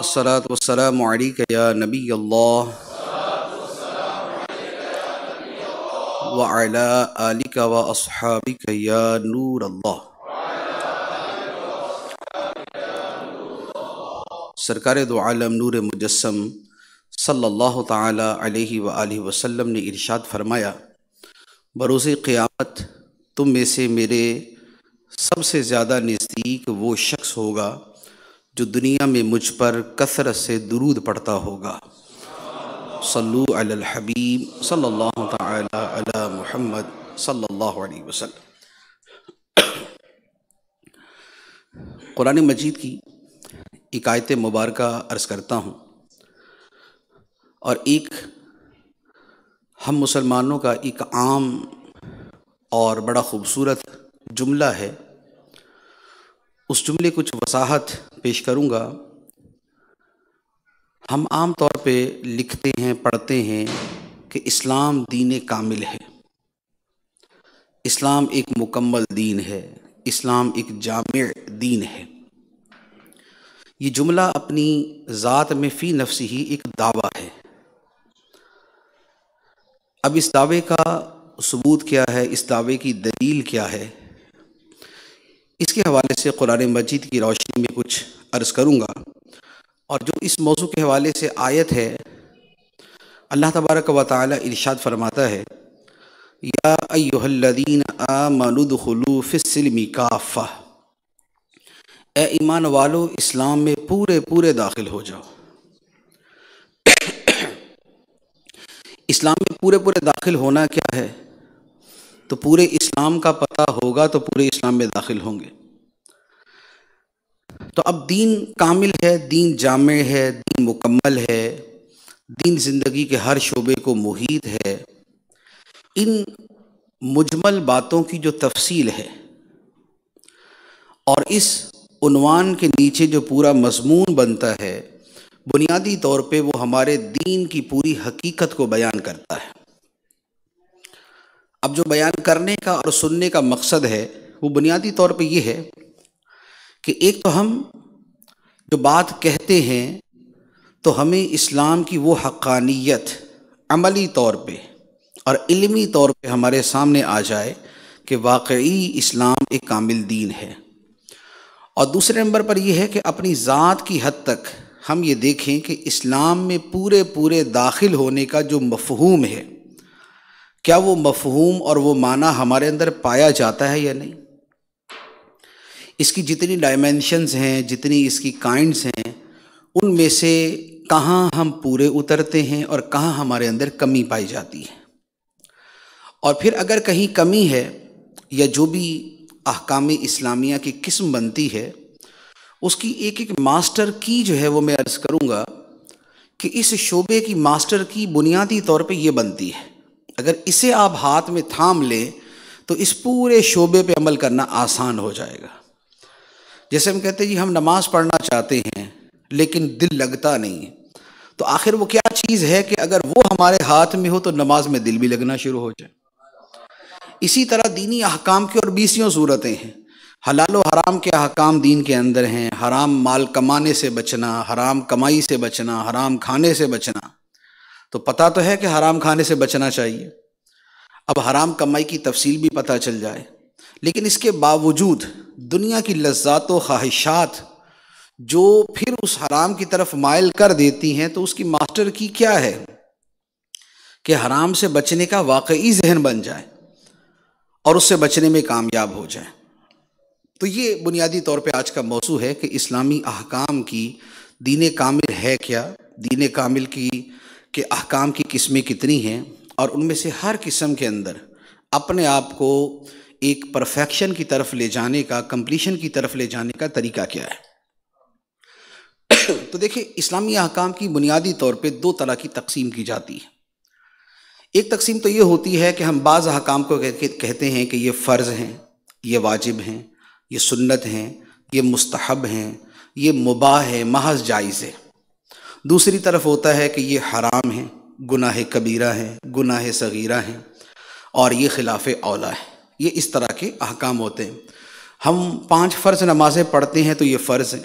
नबी अल्लाह वाला आलिका नूर सरकार नूर मुजस्म सल्लल्लाहु ताला ने इरशाद फरमाया बरोज़ क़ियामत तुम में से मेरे सबसे ज़्यादा नज़दीक वो शख्स होगा जो दुनिया में मुझ पर कसरत से दुरूद पड़ता होगा सल्लु अल हबीब सल्लल्लाहु ताला अला मुहम्मद सल्लल्लाहु अलैहि वसल्लम कुरान मजीद की एक आयत मुबारक अर्ज़ करता हूँ और एक हम मुसलमानों का एक आम और बड़ा ख़ूबसूरत जुमला है उस जुमले कुछ वसाहत पेश करूंगा हम आम तौर पे लिखते हैं पढ़ते हैं कि इस्लाम दीन कामिल है इस्लाम एक मुकम्मल दीन है इस्लाम एक जाम दीन है ये जुमला अपनी ज़ात में फ़ी नफ्स ही एक दावा है अब इस दावे का सबूत क्या है इस दावे की दलील क्या है इसके हवाले से कुरान मजीद की रोशनी में कुछ अर्ज़ करूँगा और जो इस मौजू के हवाले से आयत है अल्लाह तबारक व ताली इर्शाद फरमाता है या अयोहल्लिन आमनुदलूफ़िलमी काफ़ा ए ईमान वालो इस्लाम में पूरे पूरे दाखिल हो जाओ इस्लाम में पूरे पूरे दाखिल होना क्या है तो पूरे इस्लाम का पता होगा तो पूरे इस्लाम में दाखिल होंगे तो अब दीन कामिल है दीन जाम है दीन मुकम्मल है दीन ज़िंदगी के हर शोबे को मुहित है इन मुजमल बातों की जो तफसील है और इस उनवान के नीचे जो पूरा मजमून बनता है बुनियादी तौर पे वो हमारे दीन की पूरी हकीकत को बयान करता है अब जो बयान करने का और सुनने का मकसद है वो बुनियादी तौर पे ये है कि एक तो हम जो बात कहते हैं तो हमें इस्लाम की वो हक्कानियत अमली तौर पे और इल्मी तौर पे हमारे सामने आ जाए कि वाकई इस्लाम एक कामिल दीन है और दूसरे नंबर पर यह है कि अपनी ज़ात की हद तक हम ये देखें कि इस्लाम में पूरे पूरे दाखिल होने का जो मफहूम है क्या वो मफहूम और वो माना हमारे अंदर पाया जाता है या नहीं इसकी जितनी डायमेंशंस हैं जितनी इसकी काइंड्स हैं उनमें से कहाँ हम पूरे उतरते हैं और कहाँ हमारे अंदर कमी पाई जाती है और फिर अगर कहीं कमी है या जो भी अहकाम इस्लामिया की किस्म बनती है उसकी एक एक मास्टर की जो है वो मैं अर्ज़ करूँगा कि इस शोबे की मास्टर की बुनियादी तौर पे ये बनती है अगर इसे आप हाथ में थाम लें तो इस पूरे शोबे पे अमल करना आसान हो जाएगा जैसे हम कहते हैं जी हम नमाज पढ़ना चाहते हैं लेकिन दिल लगता नहीं है तो आखिर वो क्या चीज़ है कि अगर वो हमारे हाथ में हो तो नमाज में दिल भी लगना शुरू हो जाए इसी तरह दीनी अहकाम की और बीसियों सूरतें हैं हलाल व हराम के अहकाम दीन के अंदर हैं हराम माल कमाने से बचना हराम कमाई से बचना हराम खाने से बचना तो पता तो है कि हराम खाने से बचना चाहिए अब हराम कमाई की तफसील भी पता चल जाए लेकिन इसके बावजूद दुनिया की लज्जात व ख्वाहिशात जो फिर उस हराम की तरफ मायल कर देती हैं तो उसकी मास्टर की क्या है कि हराम से बचने का वाकई जहन बन जाए और उससे बचने में कामयाब हो जाए तो ये बुनियादी तौर पे आज का मौसू है कि इस्लामी अहकाम की दीन कामिल है क्या दीन कामिल की कि अहकाम की किस्में कितनी हैं और उनमें से हर किस्म के अंदर अपने आप को एक परफेक्शन की तरफ ले जाने का कंप्लीशन की तरफ ले जाने का तरीका क्या है तो देखिए इस्लामी अहकाम की बुनियादी तौर पे दो तरह की तकसीम की जाती है एक तकसीम तो ये होती है कि हम बाज़ अहकाम को कहते हैं कि ये फ़र्ज़ हैं ये वाजिब हैं ये सुन्नत हैं ये मुस्तहब हैं ये मुबाह है महज जायज़ है दूसरी तरफ होता है कि ये हराम है गुनाह कबीरा है गुनाह सगीरा है और ये खिलाफ औला है ये इस तरह के अहकाम होते हैं हम पांच फ़र्ज़ नमाज़ें पढ़ते हैं तो ये फ़र्ज़ है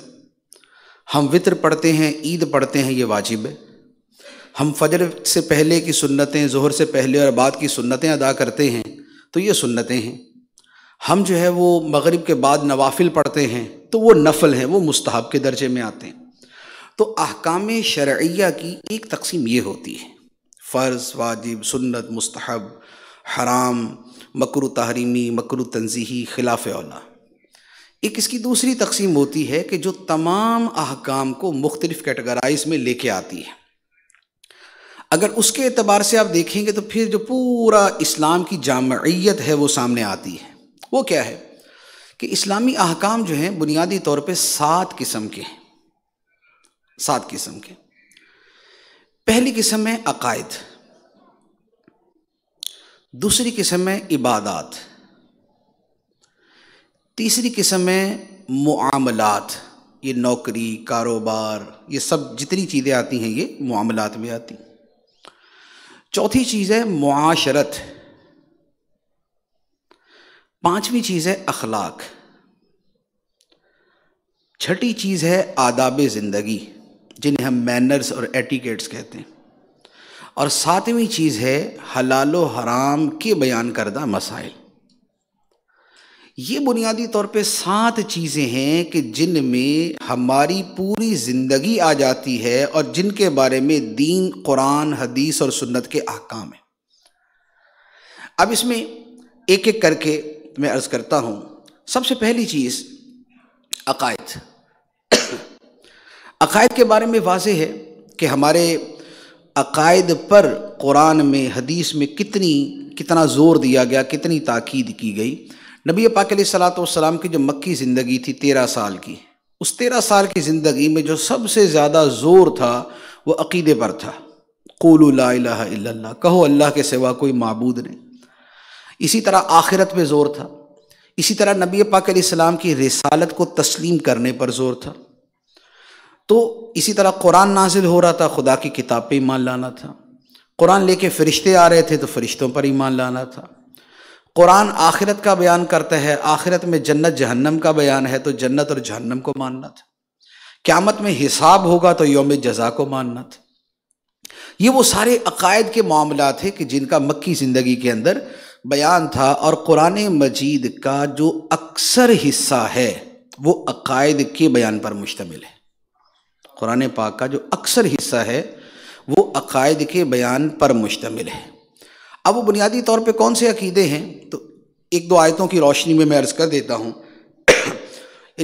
हम वित्र पढ़ते हैं ईद पढ़ते हैं ये वाजिब है हम फजर से पहले की सुन्नतें जहर से पहले और बाद की सुन्नतें अदा करते हैं तो ये सुन्नतें हैं हम जो है वो मग़रब के बाद नवाफिल पढ़ते हैं तो वो नफल हैं वो मुस्तहब के दर्जे में आते हैं तो अहकाम शर्या की एक तकसीम ये होती है फ़र्ज़ वाजिब सुन्नत मस्तहब हराम मकर तहरीमी मकर तनजीही खिलाफ ओला एक इसकी दूसरी तकसीम होती है कि जो तमाम अहकाम को मुख्तलिफ़ कैटेगराइज में लेके आती है अगर उसके अतबार से आप देखेंगे तो फिर जो पूरा इस्लाम की जामयत है वो सामने आती है वो क्या है कि इस्लामी अहकाम जो हैं बुनियादी तौर पर सात किस्म के हैं सात किस्म के पहली किस्म है अकायद दूसरी किस्म है इबादत तीसरी किस्म है मामलात ये नौकरी कारोबार ये सब जितनी चीज़ें आती हैं ये मामलात में आती चौथी चीज़ है माशरत पांचवी चीज़ है अखलाक छठी चीज़ है आदाब ज़िंदगी जिन्हें हम मैनर्स और एटिकेट्स कहते हैं और सातवीं चीज़ है हलालो हराम के बयान करदा मसाइल ये बुनियादी तौर पे सात चीज़ें हैं कि जिनमें हमारी पूरी ज़िंदगी आ जाती है और जिनके बारे में दीन कुरान हदीस और सुन्नत के अहकाम हैं अब इसमें एक एक करके मैं अर्ज़ करता हूँ सबसे पहली चीज़ अकायद अकायद के बारे में वाज है कि हमारे अकायद पर कुरान में हदीस में कितनी कितना ज़ोर दिया गया कितनी ताकीद की गई नबी पाक सलाम की जो मक्की ज़िंदगी थी तेरह साल की उस तेरह साल की ज़िंदगी में जो सबसे ज़्यादा ज़ोर था वो अकीदे पर था कोलू कहो अल्लाह के सिवा कोई मबूद नहीं इसी तरह आखिरत पर ज़ोर था इसी तरह नबी पाकाम की रिसालत को तस्लीम करने पर ज़ोर था तो इसी तरह कुरान नाजिल हो रहा था खुदा की किताब पे ईमान लाना था कुरान लेके फ़रिश्ते आ रहे थे तो फ़रिश्तों पर ईमान लाना था कुरान आखिरत का बयान करता है आखिरत में जन्नत जहन्नम का बयान है तो जन्नत और जहन्नम को मानना था क़्यामत में हिसाब होगा तो योम जजा को मानना था ये वो सारे अकायद के मामला थे कि जिनका मक्की ज़िंदगी के अंदर बयान था और कुरान मजीद का जो अक्सर हिस्सा है वो अकायद के बयान पर मुश्तमिल है कुरान पाक का जो अक्सर हिस्सा है वो अकायद के बयान पर मुश्तमिल है अब वो बुनियादी तौर पे कौन से अकीदे हैं तो एक दो आयतों की रोशनी में मैं अर्ज़ कर देता हूँ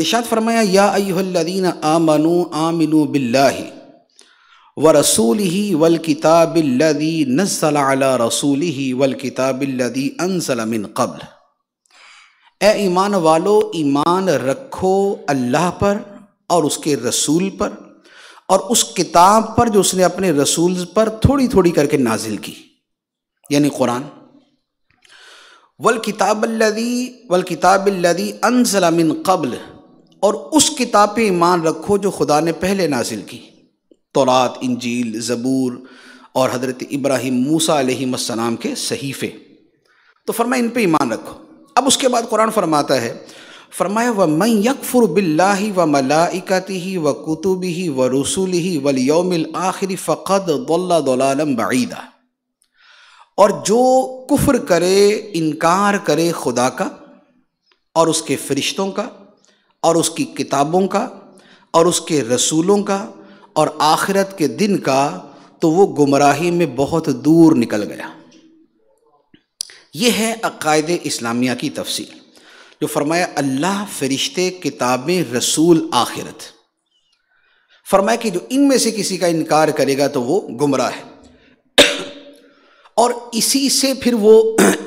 इर्शाद फरमाया या अयुल्लिन आमनु आमिनु बिल्लाही व रसूल ही वल किताबिल्लदी नज़ल रसूल ही वल किताबिल्लदी अनसलमिन कबल ए ईमान वालो ईमान रखो अल्लाह पर और उसके रसूल पर और उस किताब पर जो उसने अपने रसूल पर थोड़ी थोड़ी करके नाजिल की यानी कुरान वल किताब लदी वल किताब लदी अनसलामिन कबल और उस किताब पे ईमान रखो जो खुदा ने पहले नाजिल की तोरात इंजील ज़बूर और हज़रत इब्राहिम मूसा अलैहिस्सलाम के सहीफ़े तो फरमा इन पे ईमान रखो अब उसके बाद कुरान फरमाता है फरमाया व मई यकफुर बिल्ला व मलाइकती ही व कुतुब ही व रसूल ही वल योमिल आखिरी फ़क़द दौलम बईदा और जो कुफ्र करे इनकार करे खुदा का और उसके फरिश्तों का और उसकी किताबों का और उसके रसूलों का और आखिरत के दिन का तो वो गुमराही में बहुत दूर निकल गया ये है अकायद इस्लामिया की तफसील जो फरमाया अल्लाह फरिश्ते किताबें रसूल आखिरत फरमाया कि जो इनमें से किसी का इनकार करेगा तो वो गुमराह है और इसी से फिर वो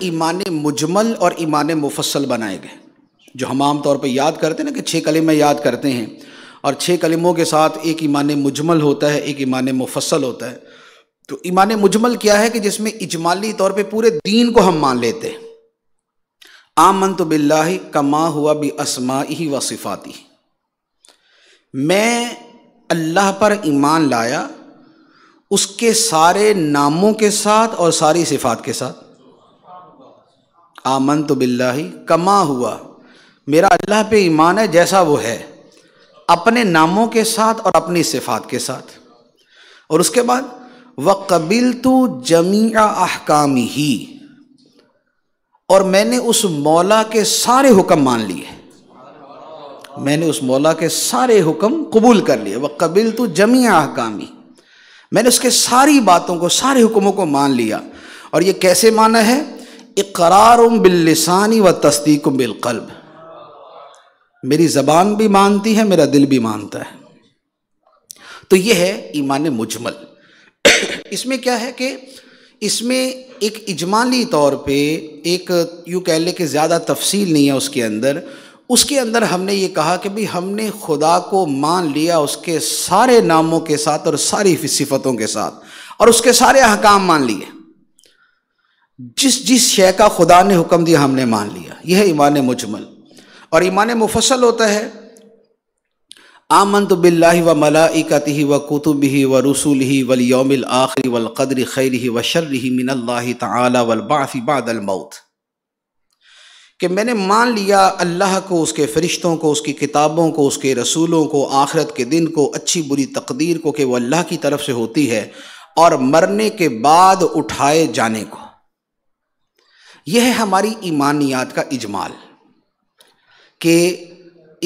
ईमान मुजमल और ईमान मुफसल बनाए गए जो हम आम तौर पर याद करते हैं ना कि छः कलम याद करते हैं और छः कलमों के साथ एक ईमान मुजमल होता है एक ईमान मुफसल होता है तो ईमान मुजमल क्या है कि जिसमें इजमाली तौर पे पूरे दीन को हम मान लेते हैं आमन तो बिल्ला कमा हुआ भी असमा ही व सिफ़ाती मैं अल्लाह पर ईमान लाया उसके सारे नामों के साथ और सारी सिफ़ात के साथ आमन तो बिल्ला कमा हुआ मेरा अल्लाह पे ईमान है जैसा वो है अपने नामों के साथ और अपनी सिफ़ात के साथ और उसके बाद व कबील तो जमी अहकाम ही और मैंने उस मौला के सारे हुक्म मान लिए मैंने उस मौला के सारे हुक्म कबूल कर लिए वह कबिल तो जमिया अहकामी मैंने उसके सारी बातों को सारे हुक्मों को मान लिया और ये कैसे माना है इकरार बिल्लिसानी व तस्दीक बिलकल्ब मेरी ज़बान भी मानती है मेरा दिल भी मानता है तो ये है ईमान मुजमल इसमें क्या है कि इसमें एक इजमाली तौर पे एक यूँ कह लें कि ज़्यादा तफसील नहीं है उसके अंदर उसके अंदर हमने ये कहा कि भाई हमने खुदा को मान लिया उसके सारे नामों के साथ और सारी सिफतों के साथ और उसके सारे अहकाम मान लिए जिस जिस शय का खुदा ने हुक्म दिया हमने मान लिया यह ईमान मुजमल और ईमान मुफसल होता है आमन तो बिल्ला व मलाइकत ही व कुतुब ही व रसूल ही वल योमिल आखिरी वल कदर खैर ही व शर ही मिनल्ला तला वलबाफ़ी बादलमौत कि मैंने मान लिया अल्लाह को उसके फ़रिश्तों को उसकी किताबों को उसके रसूलों को आखरत के दिन को अच्छी बुरी तकदीर को कि वह अल्लाह की तरफ से होती है और मरने के बाद उठाए जाने को यह है हमारी ईमानियात का इजमाल के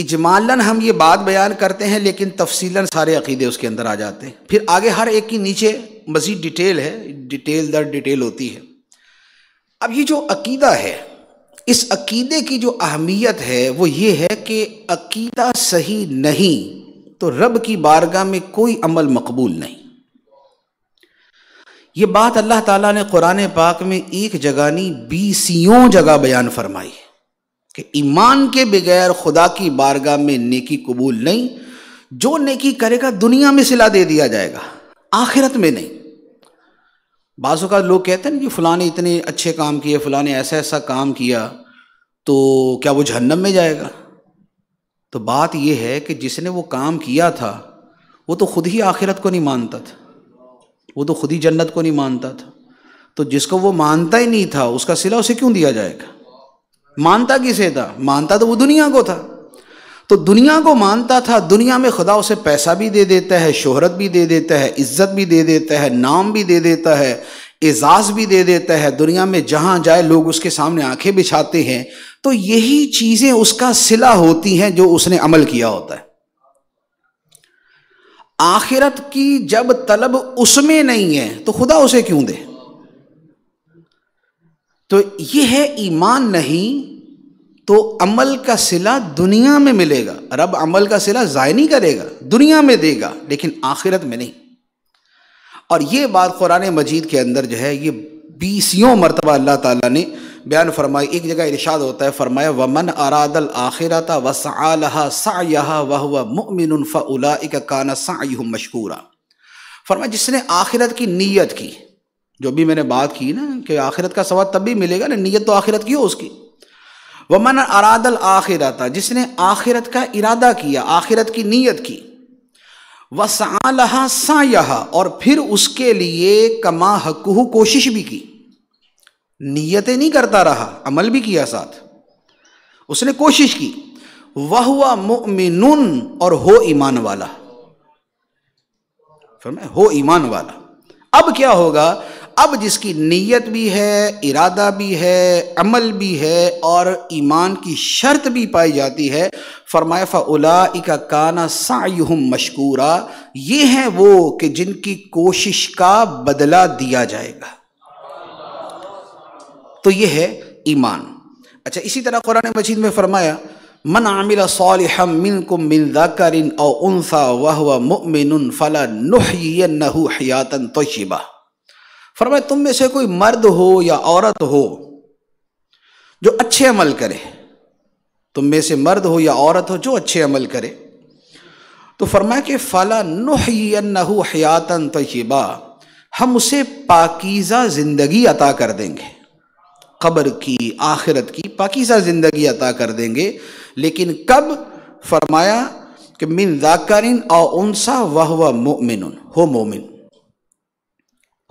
इजमालन हम ये बात बयान करते हैं लेकिन तफसीला सारे अकीदे उसके अंदर आ जाते हैं फिर आगे हर एक की नीचे मज़ीद डिटेल है डिटेल दर डिटेल होती है अब ये जो अकीदा है इस अकीदे की जो अहमियत है वो ये है कि अकीदा सही नहीं तो रब की बारगाह में कोई अमल मकबूल नहीं ये बात अल्लाह ताला ने कुरान पाक में एक जगह नहीं बीसियों जगह बयान फरमाई है कि ईमान के बगैर खुदा की बारगाह में नेकी कबूल नहीं जो नेकी करेगा दुनिया में सिला दे दिया जाएगा आखिरत में नहीं बाज़ों का लोग कहते हैं ना कि फ़लाने इतने अच्छे काम किए फलाने ने ऐसा ऐसा काम किया तो क्या वो जहन्नम में जाएगा तो बात यह है कि जिसने वो काम किया था वो तो खुद ही आखिरत को नहीं मानता था वो तो खुद ही जन्नत को नहीं मानता था तो जिसको वो मानता ही नहीं था उसका सिला उसे क्यों दिया जाएगा मानता किसे था मानता तो वो दुनिया को था तो दुनिया को मानता था दुनिया में खुदा उसे पैसा भी दे देता है शोहरत भी दे देता है इज्जत भी दे देता है नाम भी दे देता है एजाज भी दे देता है दुनिया में जहाँ जाए लोग उसके सामने आंखें बिछाते हैं तो यही चीज़ें उसका सिला होती हैं जो उसने अमल किया होता है आखिरत की जब तलब उसमें नहीं है तो खुदा उसे क्यों दे तो ये है ईमान नहीं तो अमल का सिला दुनिया में मिलेगा रब अमल का सिला ज़ाय नहीं करेगा दुनिया में देगा लेकिन आखिरत में नहीं और ये बात कुरान मजीद के अंदर जो है ये बीसियों मरतबा अल्लाह ताला ने बयान फरमाई एक जगह इरशाद होता है फरमाया वमन अरादल आखिरत वसा सा वह मुमिन फ़ला काना सा मशकूरा फरमाया जिसने आखिरत की नीयत की जो भी मैंने बात की ना कि आखिरत का सवाल तब भी मिलेगा ना नीयत तो आखिरत की हो उसकी वमन अरादल आखिरता जिसने आखिरत का इरादा किया आखिरत की नीयत की वसालहा और फिर उसके लिए कमा हकू कोशिश भी की नीयतें नहीं करता रहा अमल भी किया साथ उसने कोशिश की वह हुआ मुमिन और हो ईमान वाला फिर हो ईमान वाला अब क्या होगा अब जिसकी नीयत भी है इरादा भी है अमल भी है और ईमान की शर्त भी पाई जाती है फरमाया फ़ला का काना सायुम मशकूरा ये हैं वो कि जिनकी कोशिश का बदला दिया जाएगा तो ये है ईमान अच्छा इसी तरह कुरान मजीद में फरमाया मन आमिल सालहम मिन को मिल दाकरिन और उनसा वह मिन फ़ला नहु हयातन तोशिबा फरमाए तुम में से कोई मर्द हो या औरत हो जो अच्छे अमल करे तुम में से मर्द हो या औरत हो जो अच्छे अमल करे तो फरमाया कि फ़ला नुहू हयातन तयबा हम उसे पाकिज़ा ज़िंदगी अता कर देंगे कब्र की आखिरत की पाकिज़ा ज़िंदगी अता कर देंगे लेकिन कब फरमाया कि मिन जाकरिन और उनसा वह वह मोमिन हो मोमिन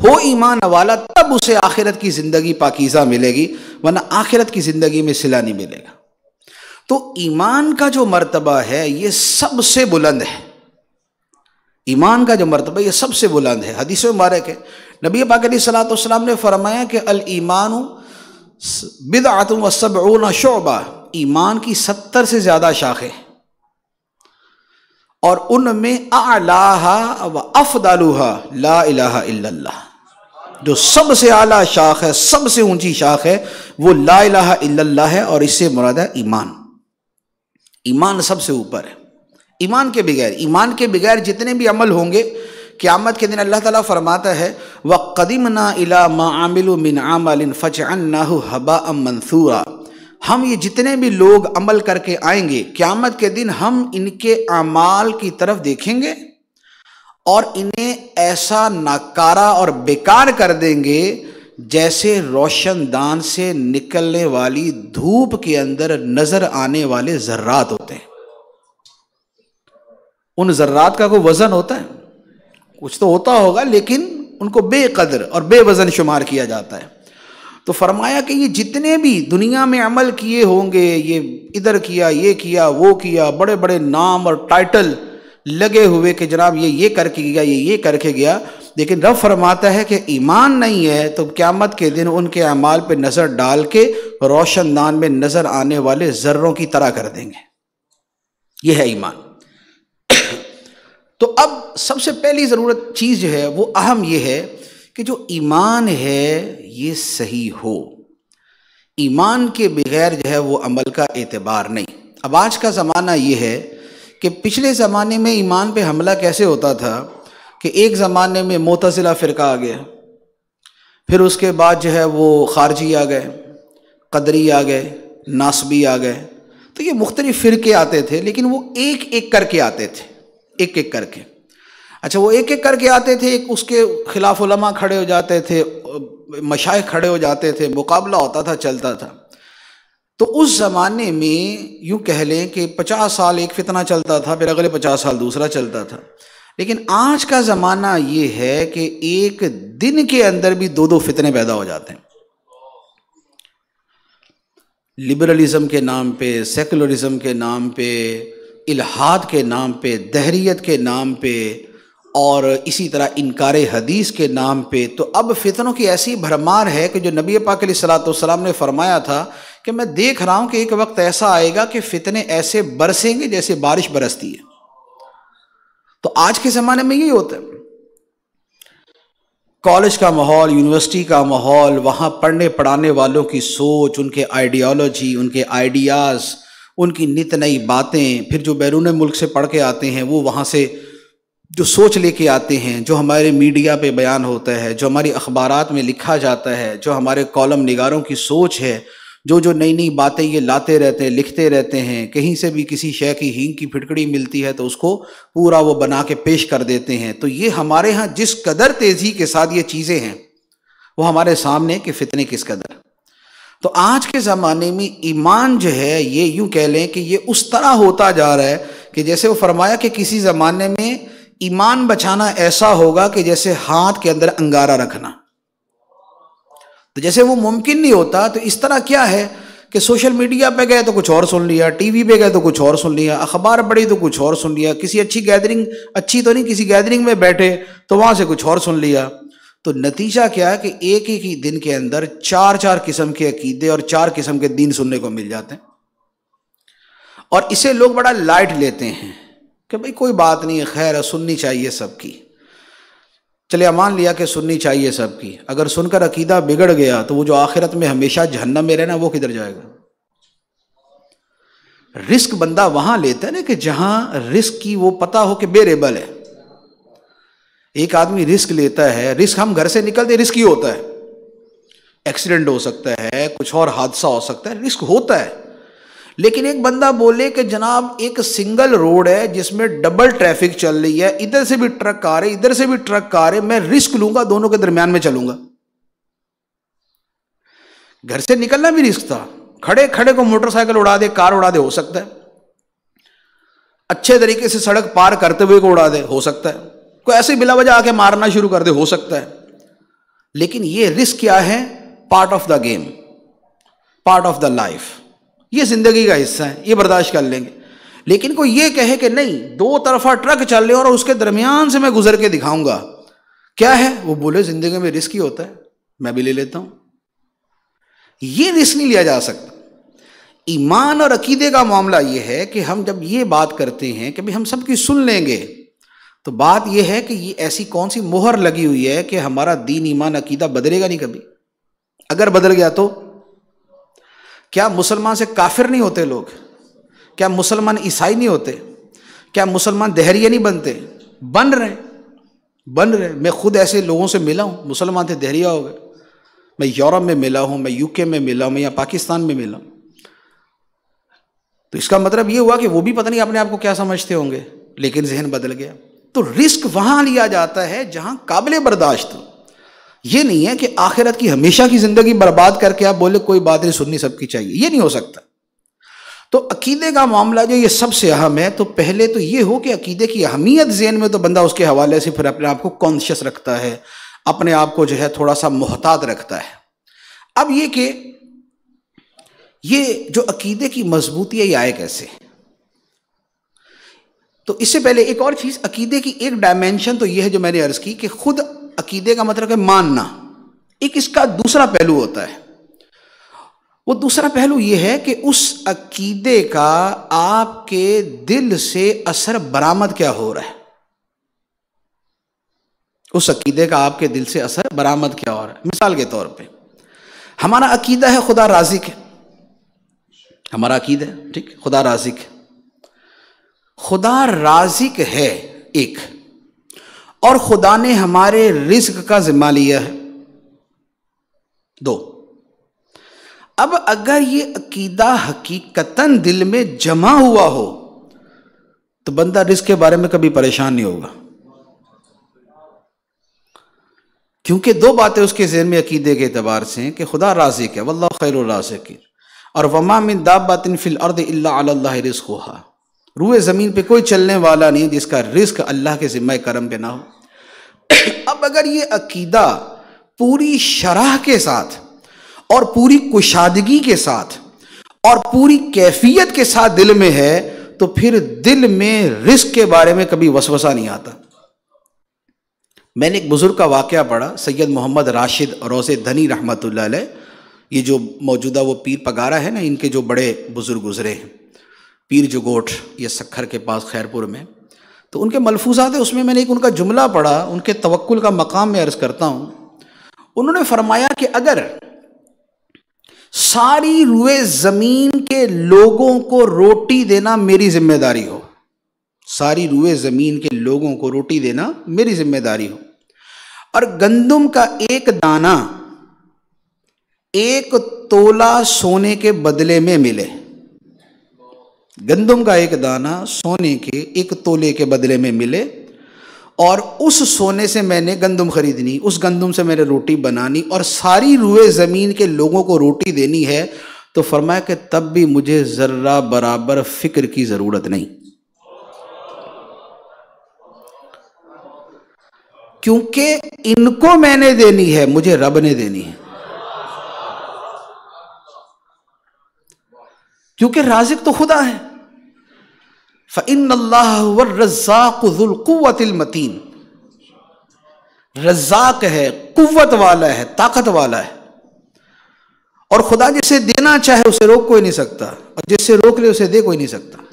हो ईमान वाला तब उसे आखिरत की ज़िंदगी पाकिज़ा मिलेगी वरना आखिरत की ज़िंदगी में सिला नहीं मिलेगा तो ईमान का जो मर्तबा है ये सबसे बुलंद है ईमान का जो मरतबा ये सबसे बुलंद है हदीस मुबारक है नबी पाक सलाम ने फरमाया कि अल ईमान बिदातम वसबून शोबा ईमान की सत्तर से ज़्यादा शाखें और उनमें आलाहा व ला इलाहा इल्लल्लाह जो सबसे आला शाख है सबसे ऊंची शाख है वो ला इलाहा इल्लल्लाह है और इससे मुराद है ईमान ईमान सबसे ऊपर है ईमान के बगैर ईमान के बगैर जितने भी अमल होंगे क़्यामत के दिन अल्लाह ताला फरमाता है व कदीम ना इला मामिल मिन आमल फ़च हबा मंसूरा हम ये जितने भी लोग अमल करके आएंगे क्यामत के दिन हम इनके अमाल की तरफ देखेंगे और इन्हें ऐसा नाकारा और बेकार कर देंगे जैसे रोशनदान से निकलने वाली धूप के अंदर नजर आने वाले जर्रात होते हैं उन जर्रात का कोई वजन होता है कुछ तो होता होगा लेकिन उनको बेकदर और बेवजन शुमार किया जाता है तो फरमाया कि ये जितने भी दुनिया में अमल किए होंगे ये इधर किया ये किया वो किया बड़े बड़े नाम और टाइटल लगे हुए कि जनाब ये ये करके गया ये ये करके गया लेकिन रब फरमाता है कि ईमान नहीं है तो क़्यामत के दिन उनके अमाल पे नज़र डाल के रोशनदान में नज़र आने वाले ज़र्रों की तरह कर देंगे ये है ईमान तो अब सबसे पहली ज़रूरत चीज़ जो है वो अहम ये है कि जो ईमान है ये सही हो ईमान के बगैर जो है वो अमल का एतबार नहीं अब आज का ज़माना ये है कि पिछले ज़माने में ईमान पे हमला कैसे होता था कि एक ज़माने में मोतज़िला फ़िरका आ गया फिर उसके बाद जो है वो खारजी आ गए कदरी आ गए नासबी आ गए तो ये मुख्तलिफ़ फ़िरके आते थे लेकिन वो एक एक करके आते थे एक एक करके अच्छा वो एक एक करके आते थे एक उसके खिलाफ उलमा खड़े हो जाते थे मशाए खड़े हो जाते थे मुकाबला होता था चलता था तो उस ज़माने में यूँ कह लें कि पचास साल एक फितना चलता था फिर अगले पचास साल दूसरा चलता था लेकिन आज का ज़माना ये है कि एक दिन के अंदर भी दो दो फितने पैदा हो जाते हैं लिबरलिज़म के नाम पे सेकुलरिज्म के नाम पे इलाहाद के नाम पे दहरीत के नाम पे और इसी तरह इनकार हदीस के नाम पे तो अब फितनों की ऐसी भरमार है कि जो नबी पाक सलाम ने फरमाया था कि मैं देख रहा हूँ कि एक वक्त ऐसा आएगा कि फितने ऐसे बरसेंगे जैसे बारिश बरसती है तो आज के ज़माने में यही होता है कॉलेज का माहौल यूनिवर्सिटी का माहौल वहाँ पढ़ने पढ़ाने वालों की सोच उनके आइडियोलॉजी उनके आइडियाज़ उनकी नित नई बातें फिर जो बैरून मुल्क से पढ़ के आते हैं वो वहाँ से जो सोच लेके आते हैं जो हमारे मीडिया पे बयान होता है जो हमारी अखबार में लिखा जाता है जो हमारे कॉलम निगारों की सोच है जो जो नई नई बातें ये लाते रहते हैं लिखते रहते हैं कहीं से भी किसी शय की हींग की फिटकड़ी मिलती है तो उसको पूरा वो बना के पेश कर देते हैं तो ये हमारे यहाँ जिस कदर तेज़ी के साथ ये चीज़ें हैं वो हमारे सामने कि फितने किस कदर तो आज के ज़माने में ईमान जो है ये यूँ कह लें कि ये उस तरह होता जा रहा है कि जैसे वो फरमाया कि किसी ज़माने में ईमान बचाना ऐसा होगा कि जैसे हाथ के अंदर अंगारा रखना तो जैसे वो मुमकिन नहीं होता तो इस तरह क्या है कि सोशल मीडिया पे गए तो कुछ और सुन लिया टीवी पे गए तो कुछ और सुन लिया अखबार पढ़ी तो कुछ और सुन लिया किसी अच्छी गैदरिंग अच्छी तो नहीं किसी गैदरिंग में बैठे तो वहां से कुछ और सुन लिया तो नतीजा क्या है कि एक एक ही दिन के अंदर चार चार किस्म के अकीदे और चार किस्म के दिन सुनने को मिल जाते हैं और इसे लोग बड़ा लाइट लेते हैं कि भाई कोई बात नहीं है खैर है सुननी चाहिए सबकी चलिए मान लिया कि सुननी चाहिए सबकी अगर सुनकर अकीदा बिगड़ गया तो वो जो आखिरत में हमेशा जहन्नम में रहना वो किधर जाएगा रिस्क बंदा वहां लेता है ना कि जहां रिस्क की वो पता हो कि बेरेबल है एक आदमी रिस्क लेता है रिस्क हम घर से निकलते रिस्क ही होता है एक्सीडेंट हो सकता है कुछ और हादसा हो सकता है रिस्क होता है लेकिन एक बंदा बोले कि जनाब एक सिंगल रोड है जिसमें डबल ट्रैफिक चल रही है इधर से भी ट्रक आ रहे इधर से भी ट्रक आ रहे मैं रिस्क लूंगा दोनों के दरमियान में चलूंगा घर से निकलना भी रिस्क था खड़े खड़े को मोटरसाइकिल उड़ा दे कार उड़ा दे हो सकता है अच्छे तरीके से सड़क पार करते हुए को उड़ा दे हो सकता है कोई ऐसे बिला वजह आके मारना शुरू कर दे हो सकता है लेकिन ये रिस्क क्या है part of the game part of the life ये ज़िंदगी का हिस्सा है ये बर्दाश्त कर लेंगे लेकिन कोई ये कहे कि नहीं दो तरफा ट्रक चल रहे और उसके दरमियान से मैं गुजर के दिखाऊंगा क्या है वो बोले ज़िंदगी में रिस्क ही होता है मैं भी ले लेता हूं ये रिस्क नहीं लिया जा सकता ईमान और अकीदे का मामला ये है कि हम जब ये बात करते हैं कि भाई हम सबकी सुन लेंगे तो बात यह है कि ये ऐसी कौन सी मोहर लगी हुई है कि हमारा दीन ईमान अकीदा बदलेगा नहीं कभी अगर बदल गया तो क्या मुसलमान से काफिर नहीं होते लोग क्या मुसलमान ईसाई नहीं होते क्या मुसलमान देहरिया नहीं बनते बन रहे बन रहे मैं खुद ऐसे लोगों से मिला हूँ मुसलमान थे देहरिया हो गए मैं यूरोप में मिला हूँ मैं यूके में मिला हूँ मैं या पाकिस्तान में मिला हूँ तो इसका मतलब ये हुआ कि वो भी पता नहीं अपने आप को क्या समझते होंगे लेकिन जहन बदल गया तो रिस्क वहाँ लिया जाता है जहाँ काबिल बर्दाश्त हो ये नहीं है कि आखिरत की हमेशा की जिंदगी बर्बाद करके आप बोले कोई बात नहीं सुननी सबकी चाहिए ये नहीं हो सकता तो अकीदे का मामला जो ये सबसे अहम है तो पहले तो ये हो कि अकीदे की अहमियत जेन में तो बंदा उसके हवाले से फिर अपने आप को कॉन्शियस रखता है अपने आप को जो है थोड़ा सा मोहतात रखता है अब ये कि ये जो अकीदे की मजबूती है ये आए कैसे तो इससे पहले एक और चीज़ अकीदे की एक डायमेंशन तो ये है जो मैंने अर्ज़ की कि खुद अकीदे का मतलब है मानना एक इसका दूसरा पहलू होता है वो दूसरा पहलू ये है कि उस अकीदे का आपके दिल से असर बरामद क्या हो रहा है उस अकीदे का आपके दिल से असर बरामद क्या हो रहा है मिसाल के तौर पे हमारा अकीदा है खुदा राजिक है हमारा अकीदा है ठीक खुदा राजिक है खुदा राजिक है एक और खुदा ने हमारे रिस्क का जिम्मा लिया है दो अब अगर ये अकीदा हकीकतन दिल में जमा हुआ हो तो बंदा रिस्क के बारे में कभी परेशान नहीं होगा क्योंकि दो बातें उसके जहन में अकीदे के अतबार से हैं कि खुदा राजिक है वल्ला खैर राजिक और वमा मिन दाबातिन फिल अर्द अल्लाह रिस्क हुआ रूए ज़मीन पे कोई चलने वाला नहीं जिसका रिस्क अल्लाह के ज़िम्मे करम पे ना हो अब अगर ये अकीदा पूरी शराह के साथ और पूरी कुशादगी के साथ और पूरी कैफियत के साथ दिल में है तो फिर दिल में रिस्क के बारे में कभी वसवसा नहीं आता मैंने एक बुज़ुर्ग का वाक़ पढ़ा सैयद मोहम्मद राशिद रोज़े धनी रहमत ये जो मौजूदा वो पीर पगारा है ना इनके जो बड़े बुज़ुर्ग गुजरे हैं पीर जुगोठ ये सखर के पास खैरपुर में तो उनके मलफूजात है उसमें मैंने एक उनका जुमला पढ़ा उनके तवक्ल का मकाम मैं अर्ज़ करता हूँ उन्होंने फरमाया कि अगर सारी रुए ज़मीन के लोगों को रोटी देना मेरी जिम्मेदारी हो सारी रुए ज़मीन के लोगों को रोटी देना मेरी जिम्मेदारी हो और गंदम का एक दाना एक तोला सोने के बदले में मिले गंदम का एक दाना सोने के एक तोले के बदले में मिले और उस सोने से मैंने गंदम खरीदनी उस गंदम से मैंने रोटी बनानी और सारी रुए ज़मीन के लोगों को रोटी देनी है तो फरमाया कि तब भी मुझे ज़र्रा बराबर फिक्र की ज़रूरत नहीं क्योंकि इनको मैंने देनी है मुझे रब ने देनी है क्योंकि राजिक तो खुदा है फ़िन रज़ाक है कुत वाला है ताकत वाला है और खुदा जिसे देना चाहे उसे रोक कोई नहीं सकता और जिससे रोक ले उसे दे कोई नहीं सकता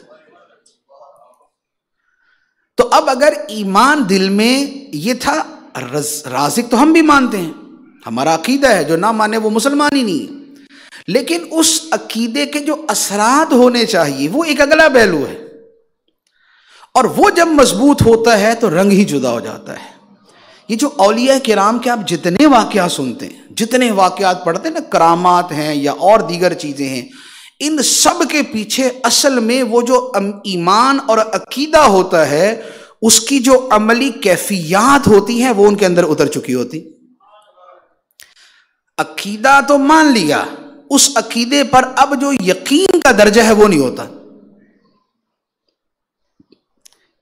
तो अब अगर ईमान दिल में ये था राजिक तो हम भी मानते हैं हमारा अकीदा है जो ना माने वो मुसलमान ही नहीं है लेकिन उस अकीदे के जो असरात होने चाहिए वो एक अगला पहलू है और वो जब मजबूत होता है तो रंग ही जुदा हो जाता है ये जो अलिया कराम के आप जितने वाक़ सुनते हैं जितने वाक्यात पढ़ते हैं ना करामात हैं या और दीगर चीज़ें हैं इन सब के पीछे असल में वो जो ईमान और अकीदा होता है उसकी जो अमली कैफियात होती है वो उनके अंदर उतर चुकी होती अकीदा तो मान लिया उस अकीदे पर अब जो यकीन का दर्जा है वो नहीं होता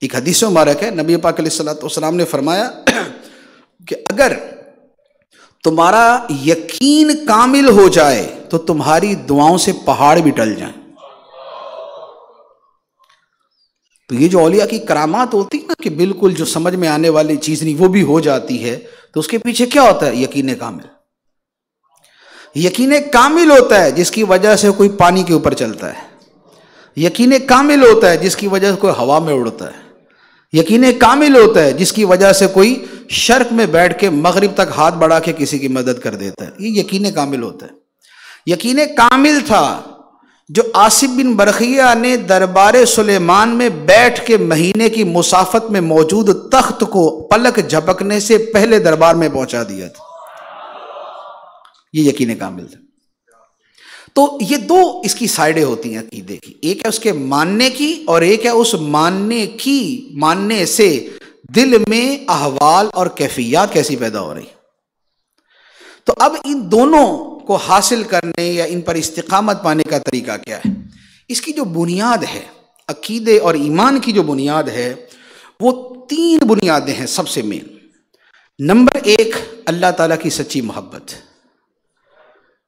एक हदीस मुबारक है नबी पाक सलाम ने फरमाया कि अगर तुम्हारा यकीन कामिल हो जाए तो तुम्हारी दुआओं से पहाड़ भी टल जाए तो ये जो औलिया की करामात होती है ना कि बिल्कुल जो समझ में आने वाली चीज नहीं वो भी हो जाती है तो उसके पीछे क्या होता है यकीन कामिल यकीन कामिल होता है जिसकी वजह से कोई पानी के ऊपर चलता है यकीन कामिल होता है जिसकी वजह से कोई हवा में उड़ता है यकीन कामिल होता है जिसकी वजह से कोई शर्क में बैठ के मगरब तक हाथ बढ़ा के किसी की मदद कर देता है ये यकीन कामिल होता है यकीन कामिल था जो आसिफ बिन बरखिया ने दरबार सुलेमान में बैठ के महीने की मुसाफत में मौजूद तख्त को पलक झपकने से पहले दरबार में पहुंचा दिया था ये यकीन कामिल था तो ये दो इसकी साइडें होती हैं ईदे की एक है उसके मानने की और एक है उस मानने की मानने से दिल में अहवाल और कैफियत कैसी पैदा हो रही तो अब इन दोनों को हासिल करने या इन पर इस्तकामत पाने का तरीका क्या है इसकी जो बुनियाद है अकीदे और ईमान की जो बुनियाद है वो तीन बुनियादें हैं सबसे मेन नंबर एक अल्लाह ताला की सच्ची मोहब्बत